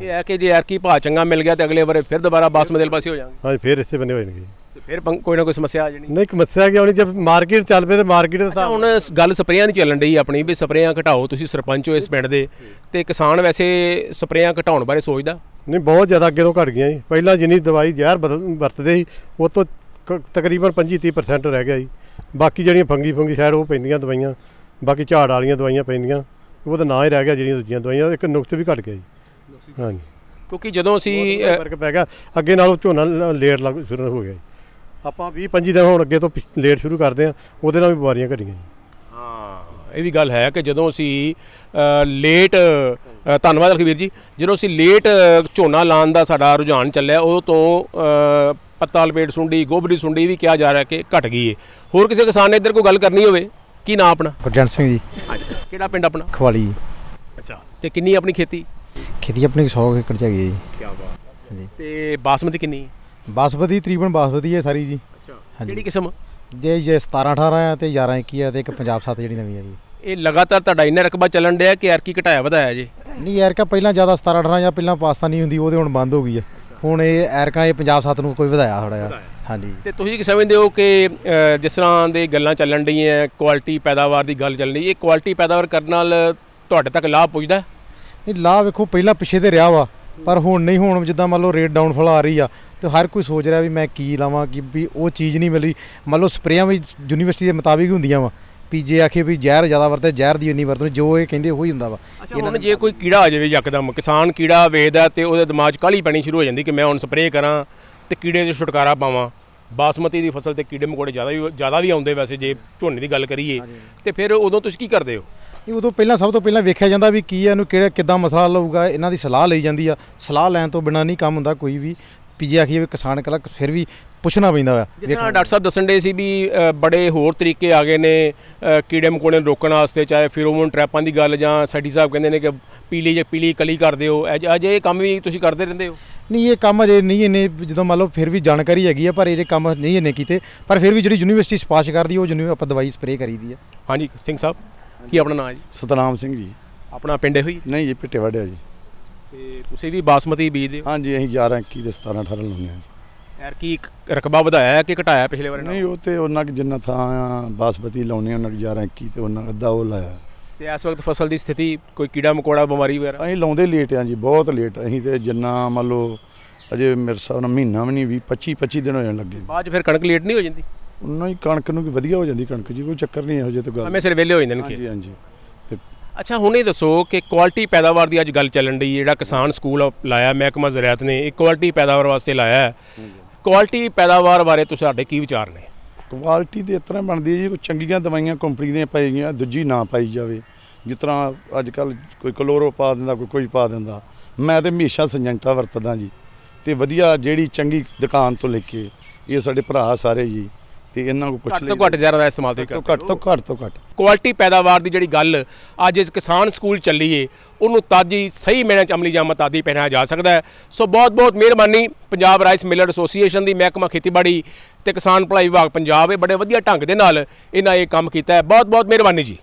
ਇਹ ਹੈ ਕਿ ਜੇ ਯਾਰ ਕੀ ਭਾਅ ਚੰਗਾ ਮਿਲ ਗਿਆ ਤੇ ਅਗਲੇ ਬਾਰੇ ਫਿਰ ਦੁਬਾਰਾ ਬਾਸਮਦਿਲ ਦੇ ਪਾਸੇ ਹੋ ਜਾਣਗੇ ਹਾਂਜੀ ਫਿਰ ਇਸੇ ਬੰਨੇ ਹੋ ਜਾਣਗੇ ਤੇ ਫਿਰ ਕੋਈ ਨਾ ਕੋਈ ਸਮੱਸਿਆ ਆ ਜਾਣੀ ਨਹੀਂ ਸਮੱਸਿਆ ਕਿ ਨਹੀਂ ਜਦ ਮਾਰਕੀਟ ਚੱਲ ਪਏ ਤੇ ਮਾਰਕੀਟ ਦਾ ਹੁਣ ਗੱਲ ਸਪਰੇਆਂ ਦੀ ਚੱਲਣ ਰਹੀ ਆਪਣੀ ਵੀ ਸਪਰੇਆਂ ਘਟਾਓ ਤੁਸੀਂ ਸਰਪੰਚ ਹੋ ਇਸ ਪਿੰਡ ਦੇ ਤੇ ਕਿਸਾਨ ਵੈਸੇ ਸਪਰੇਆਂ ਘਟਾਉਣ ਬਾਰੇ ਸੋਚਦਾ ਨਹੀਂ ਬਹੁਤ ਜ਼ਿਆਦਾ ਅੱਗੇ ਤੋਂ ਘਟ ਗਈਆਂ ਜੀ ਪਹਿਲਾਂ ਜਿੰਨੀ ਦਵਾਈ ਜ਼ਹਿਰ ਬਦਲ- ਵਰਤਦੇ ਸੀ ਉਹ ਤੋਂ ਤਕਰੀਬਨ 25-30% ਰਹਿ ਗਿਆ ਜੀ ਬਾਕੀ ਜਿਹੜੀਆਂ ਫੰਗੀ ਫੰਗੀ ਸ਼ਾਇਦ ਉਹ ਪੈਂਦੀਆਂ ਦਵਾਈਆਂ ਬਾਕੀ ਝਾੜ ਵਾਲੀਆਂ ਦਵਾਈਆਂ ਪੈਂਦੀਆਂ ਉਹ ਤਾਂ ਨਾ ਹੀ ਰਹਿ ਗਿਆ ਜਿਹੜੀਆਂ ਦੂਜੀਆਂ ਦਵਾਈਆਂ ਇੱਕ ਨੁਕਤ ਵੀ ਘਟ ਗਿਆ ਜੀ ਹਾਂਜੀ ਕਿਉਂਕਿ ਜਦੋਂ ਅਸੀਂ ਫਰਕ ਪੈ ਗਿਆ ਅੱਗੇ ਨਾਲੋਂ ਝੋਨਾ ਲੇਟ ਲੱਗ ਸ਼ੁਰੂ ਹੋ ਗਿਆ ਜੀ ਆਪਾਂ 20 25 ਦਿਨ ਹੁਣ ਅੱਗੇ ਤੋਂ ਲੇਟ ਸ਼ੁਰੂ ਕਰਦੇ ਆ ਉਹਦੇ ਨਾਲ ਵੀ ਬਿਮਾਰੀਆਂ ਘਟੀਆਂ ਜੀ ਹਾਂ ਇਹ ਵੀ ਗੱਲ ਹੈ ਕਿ ਜਦੋਂ ਅਸੀਂ ਲੇਟ ਧੰਨਵਾਦ ਲਖਵੀਰ ਜੀ ਜਦੋਂ ਅਸੀਂ ਲੇਟ ਝੋਨਾ ਲਾਣ ਦਾ ਸਾਡਾ ਰੁਝਾਨ ਚੱਲਿਆ ਉਹ ਤੋਂ ਪੱਤਾ ਲਪੇਟ ਸੁੰਡੀ ਗੋਬਰੀ ਸੁੰਡੀ ਵੀ ਕਿਹਾ ਜਾ ਰਿਹਾ ਕਿ ਘਟ ਗਈ ਏ ਹੋਰ ਕਿਸੇ ਕਿਸਾਨ ਨੇ ਇੱਧਰ ਕੋਈ ਗੱਲ ਕਰਨੀ ਹੋਵੇ ਕੀ ਨਾਂ ਆਪਣਾ ਗੁਰਜੰਤ ਸਿੰਘ ਜੀ ਅੱਛਾ ਕਿਹੜਾ ਪਿੰਡ ਆਪਣਾ ਖਵਾਲੀ ਜੀ ਅੱਛਾ ਤੇ ਕਿੰਨੀ ਆਪਣੀ ਖੇਤੀ ਖੇਤੀ ਆਪਣੀ 100 ਏਕੜ ਚ ਜੀ ਕੀ ਬਾਤ ਤੇ ਬਾਸਮਤੀ ਕਿੰਨੀ ਬਾਸਮਤੀ ਤਕਰੀਬਨ ਬਾਸਮਤੀ ਹੈ ਸਾਰੀ ਜੀ ਅੱਛਾ ਕਿਹੜੀ ਕਿਸਮ ਜੇ ਜੇ 17 18 ਆ ਤੇ 11 21 ਆ ਤੇ ਇੱਕ ਪੰਜਾਬ 7 ਜਿਹੜੀ ਨਵੀਂ ਆ ਜੀ ਇਹ ਲਗਾਤਾਰ ਤੁਹਾਡਾ ਇੰਨਾ ਰਕਬਾ ਚੱਲਣ ਡਿਆ ਕਿ ਐਰਕੀ ਘਟਾਇਆ ਵਧਾਇਆ ਜੀ ਨਹੀਂ ਐਰਕਾ ਪਹਿਲਾਂ ਜ਼ਿਆਦਾ 17 18 ਜਾਂ ਪਹਿਲਾਂ ਪਾਸਤਾ ਨਹੀਂ ਹੁੰਦੀ ਉਹਦੇ ਹੁਣ ਬੰਦ ਹੋ ਗਈ ਆ ਹੁਣ ਇਹ ਐਰਕਾ ਇਹ ਪੰਜਾਬ 7 ਨੂੰ ਕੋਈ ਵਧਾਇਆ ਥੋੜਾ ਜਿਹਾ ਹਾਂਜੀ ਤੇ ਤੁਸੀਂ ਕਿ ਸਮਝਦੇ ਹੋ ਕਿ ਜਿਸ ਤਰ੍ਹਾਂ ਦੇ ਗੱਲਾਂ ਚੱਲਣ ਡਈਆਂ ਕੁਆਲਿਟੀ ਪੈਦਾਵਾਰ ਦੀ ਗੱਲ ਚੱਲਣੀ ਇਹ ਕੁਆਲਿਟੀ ਪੈਦਾਵਾਰ ਕਰਨ ਨਾਲ ਤੁਹਾਡੇ ਤੱਕ ਲਾਭ ਪੁੱਜਦਾ ਨਹੀਂ ਲਾਭ ਵੇਖੋ ਪਹਿਲਾਂ ਪਿੱਛੇ ਤੇ ਰਿਹਾ ਵਾ ਪਰ ਹੁਣ ਨਹੀਂ ਹੁਣ ਜਿੱਦਾਂ ਮੰਨ ਲਓ ਰੇਟ ਡਾਊਨਫਾਲ ਆ ਰਹੀ ਆ ਤੇ ਹਰ ਕੋਈ ਸੋਚ ਰਿਹਾ ਵੀ ਮੈਂ ਕੀ ਲਾਵਾਂ ਕਿ ਵੀ ਉਹ ਚੀਜ਼ ਨਹੀਂ ਮਿਲੀ ਮੰਨ ਲਓ ਸਪਰੇਆਂ ਵੀ ਯੂਨੀਵਰਸਿਟੀ ਦੇ ਮੁਤਾਬਿਕ ਹੀ ਹੁੰਦੀਆਂ ਵਾ ਵੀ ਜੇ ਆਖੇ ਵੀ ਜ਼ਹਿਰ ਜ਼ਿਆਦਾ ਵਰਤੇ ਜ਼ਹਿਰ ਦੀ ਇੰਨੀ ਵਰਤੋਂ ਜੋ ਇਹ ਕਹਿੰਦੇ ਉਹੀ ਹੁੰਦਾ ਵਾ ਇਹਨਾਂ ਹੁਣ ਜੇ ਕੋਈ ਕੀੜਾ ਆ ਜਾਵੇ ਯਕਦਮ ਕਿਸਾਨ ਕੀੜਾ ਵੇਖਦਾ ਤੇ ਉਹਦੇ ਦਿਮਾਗ 'ਚ ਕਾਲੀ ਪੈਣੀ ਸ਼ੁਰੂ ਹੋ ਜਾਂਦੀ ਕਿ ਮੈਂ ਹੁਣ ਸਪਰੇਅ ਕਰਾਂ ਤੇ ਕੀੜੇ ਦੇ ਛੁਟਕਾਰਾ ਪਾਵਾਂ ਬਾਸਮਤੀ ਦੀ ਫਸਲ ਤੇ ਕੀੜੇ ਮਕੋੜੇ ਜ਼ਿਆਦਾ ਵੀ ਜ਼ਿਆਦਾ ਵੀ ਆਉਂਦੇ ਵੈਸੇ ਜੇ ਝੋਨੇ ਦੀ ਗੱਲ ਕਰੀਏ ਤੇ ਫਿਰ ਉਦੋਂ ਤੁਸੀਂ ਕੀ ਕਰਦੇ ਹੋ ਇਹ ਉਦੋਂ ਪਹਿਲਾਂ ਸਭ ਤੋਂ ਪਹਿਲਾਂ ਵੇਖਿਆ ਜਾਂਦਾ ਵੀ ਕੀ ਹੈ ਇਹਨੂੰ ਕਿਹੜਾ ਕਿਦਾਂ ਮਸਲਾ ਲਊਗਾ ਇਹਨਾਂ ਦੀ ਸਲਾਹ ਲਈ ਜਾਂਦੀ ਆ ਸਲਾਹ ਲੈਣ ਤੋਂ ਬਿਨਾਂ ਨਹੀਂ ਕੰਮ ਹੁੰਦਾ ਕੋਈ ਵੀ ਵੀ ਜੇ ਆਖੀਏ ਵੀ ਕਿਸਾਨ ਕਲਕ ਫਿਰ ਵੀ ਪੁੱਛਣਾ ਪੈਂਦਾ ਹੋਇਆ ਜਿਸ ਤਰ੍ਹਾਂ ਡਾਕਟਰ ਸਾਹਿਬ ਦੱਸਣ ਦੇ ਸੀ ਵੀ ਬੜੇ ਹੋਰ ਤਰੀਕੇ ਆ ਗਏ ਨੇ ਕੀੜੇ ਮਕੌੜੇ ਨੂੰ ਰੋਕਣ ਵਾਸਤੇ ਚਾਹੇ ਫਿਰੋਮੋਨ ਟ੍ਰੈਪਾਂ ਦੀ ਗੱਲ ਜਾਂ ਸਾਡੀ ਸਾਹਿਬ ਕਹਿੰਦੇ ਨੇ ਕਿ ਪੀਲੀ ਜੇ ਪੀਲੀ ਕਲੀ ਕਰਦੇ ਹੋ ਅੱਜ ਇਹ ਕੰਮ ਵੀ ਤੁਸੀਂ ਕਰਦੇ ਰਹਿੰਦੇ ਹੋ ਨਹੀਂ ਇਹ ਕੰਮ ਅਜੇ ਨਹੀਂ ਇਹਨੇ ਜਦੋਂ ਮੰਨ ਲਓ ਫਿਰ ਵੀ ਜਾਣਕਾਰੀ ਹੈਗੀ ਆ ਪਰ ਇਹਦੇ ਕੰਮ ਨਹੀਂ ਇਹਨੇ ਕੀਤੇ ਪਰ ਫਿਰ ਵੀ ਜਿਹੜੀ ਯੂਨੀਵਰਸਿਟੀ ਸਪਾਸ਼ ਕਰਦੀ ਉਹ ਜਿਹਨੂੰ ਆਪਾਂ ਦਵਾਈ ਸਪਰੇਅ ਕਰੀਦੀ ਆ ਹਾਂਜੀ ਸਿੰਘ ਸਾਹਿਬ ਕੀ ਆਪਣਾ ਨਾਮ ਜੀ ਸਤਨਾਮ ਸਿੰਘ ਜੀ ਆਪਣਾ ਪਿੰਡ ਹੋਈ ਨਹੀਂ ਜੀ ਪਿੱਟੇਵਾੜਿਆ ਜੀ ਤੇ ਤੁਸੀਂ ਵੀ ਬਾਸਮਤੀ ਬੀਜਦੇ ਹਾਂਜੀ ਅਸੀਂ 11 21 ਦੇ 17 18 ਲਾਉਂਦੇ ਹਾਂ ਯਾਰ ਕੀ ਰਕਬਾ ਵਧਾਇਆ ਹੈ ਕਿ ਘਟਾਇਆ ਪਿਛਲੇ ਵਾਰ ਨਹੀਂ ਉਹ ਤੇ ਉਹਨਾਂ ਕਿ ਜਿੰਨਾ ਥਾਂ ਆ ਬਾਸਮਤੀ ਲਾਉਣੇ ਉਹਨਾਂ ਕਿ 11 21 ਤੇ ਉਹਨਾਂ ਅੱਧਾ ਉਹ ਲਾਇਆ ਤੇ ਇਸ ਵਕਤ ਫਸਲ ਦੀ ਸਥਿਤੀ ਕੋਈ ਕੀੜਾ ਮਕੌੜਾ ਬਿਮਾਰੀ ਵਗੈਰਾ ਅਸੀਂ ਲਾਉਂਦੇ ਲੇਟ ਆ ਜੀ ਬਹੁਤ ਲੇਟ ਅਸੀਂ ਤੇ ਜਿੰਨਾ ਮੰਨ ਲਓ ਅਜੇ ਮੇਰੇ ਸਾਹ ਨਾਲ ਮਹੀਨਾ ਵੀ ਨਹੀਂ 20 25 25 ਦਿਨ ਹੋ ਜਾਣ ਲੱਗੇ ਬਾਅਦ ਫਿਰ ਕਣਕ ਲੇਟ ਨਹੀਂ ਹੋ ਜਾਂਦੀ ਉਹਨਾਂ ਹੀ ਕਣਕ ਨੂੰ ਵੀ ਵਧੀਆ ਹੋ ਜਾਂਦੀ ਕਣਕ ਜੀ ਕੋਈ ਚੱਕਰ ਨਹੀਂ ਇਹੋ ਜਿਹੇ ਤੋਂ ਗੱਲ ਸਮੇਂ ਸਿਰ ਵਿਹਲੇ ਹੋ ਜਾਂਦੇ ਨੇ ਹਾਂਜੀ ਹਾਂਜੀ ਅੱਛਾ ਹੁਣ ਇਹ ਦੱਸੋ ਕਿ ਕੁਆਲਿਟੀ ਪੈਦਾਵਾਰ ਦੀ ਅੱਜ ਗੱਲ ਚੱਲਣ ਦੀ ਜਿਹੜਾ ਕਿਸਾਨ ਸਕੂਲ ਲਾਇਆ ਮਹਿਕਮਾ ਜ਼ਰਾਇਤ ਨੇ ਇਹ ਕੁਆਲਿਟੀ ਪੈਦਾਵਾਰ ਵਾਸਤੇ ਲਾਇਆ ਕੁਆਲਿਟੀ ਪੈਦਾਵਾਰ ਬਾਰੇ ਤੁਸੀਂ ਸਾਡੇ ਕੀ ਵਿਚਾਰ ਨੇ ਕੁਆਲਿਟੀ ਦੇ ਇਤਨਾ ਬਣਦੀ ਹੈ ਜੀ ਕੋਈ ਚੰਗੀਆਂ ਦਵਾਈਆਂ ਕੰਪਨੀ ਦੀਆਂ ਪਾਈ ਗਈਆਂ ਦੂਜੀ ਨਾ ਪਾਈ ਜਾਵੇ ਜਿਸ ਤਰ੍ਹਾਂ ਅੱਜ ਕੱਲ ਕੋਈ ਕਲੋਰੋ ਪਾ ਦਿੰਦਾ ਕੋਈ ਕੋਈ ਪਾ ਦਿੰਦਾ ਮੈਂ ਤੇ ਹਮੇਸ਼ਾ ਸੰਜੰਟਾ ਵਰਤਦਾ ਜੀ ਤੇ ਵਧੀਆ ਜਿਹੜੀ ਚੰਗੀ ਦੁਕਾਨ ਤੋਂ ਲੈ ਕੇ ਇਹ ਸਾਡੇ ਭਰਾ ਸਾਰੇ ਜੀ ਤੇ ਇਹਨਾਂ ਨੂੰ ਪੁੱਛ ਘੱਟ ਲਈ ਤੋਂ ਘੱਟ ਜ਼ਿਆਦਾ ਇਸਤੇਮਾਲ ਤੁਸੀਂ ਕਰਦੇ ਘੱਟ ਤੋਂ ਘੱਟ ਤੋਂ ਘੱਟ ਕੁਆਲਿਟੀ ਪੈਦਾਵਾਰ ਦੀ ਜਿਹੜੀ ਗੱਲ ਅੱਜ ਇਸ ਕਿਸਾਨ ਸਕੂਲ ਚੱਲੀ ਏ ਉਹਨੂੰ ਤਾਜੀ ਸਹੀ ਮੈਨਾਂ ਚ ਅਮਲੀ ਜਾਮਤ ਆਦੀ ਪਹਿਨਾਇਆ ਜਾ ਸਕਦਾ ਹੈ ਸੋ ਬਹੁਤ ਬਹੁਤ ਮਿਹਰਬਾਨੀ ਪੰਜਾਬ ਰਾਈਸ ਮਿਲਰ ਐਸੋਸੀਏਸ਼ਨ ਦੀ ਮਹਿਕਮਾ ਖੇਤੀਬਾੜੀ ਤੇ ਕਿਸਾਨ ਭਲਾਈ ਵਿਭਾਗ ਪੰਜਾਬ ਇਹ ਬੜੇ ਵਧੀਆ ਢੰਗ ਦੇ ਨਾਲ ਇਹਨਾਂ ਇਹ ਕੰਮ ਕੀਤਾ ਹੈ ਬਹੁਤ ਬਹੁਤ ਮਿਹਰਬਾਨੀ ਜੀ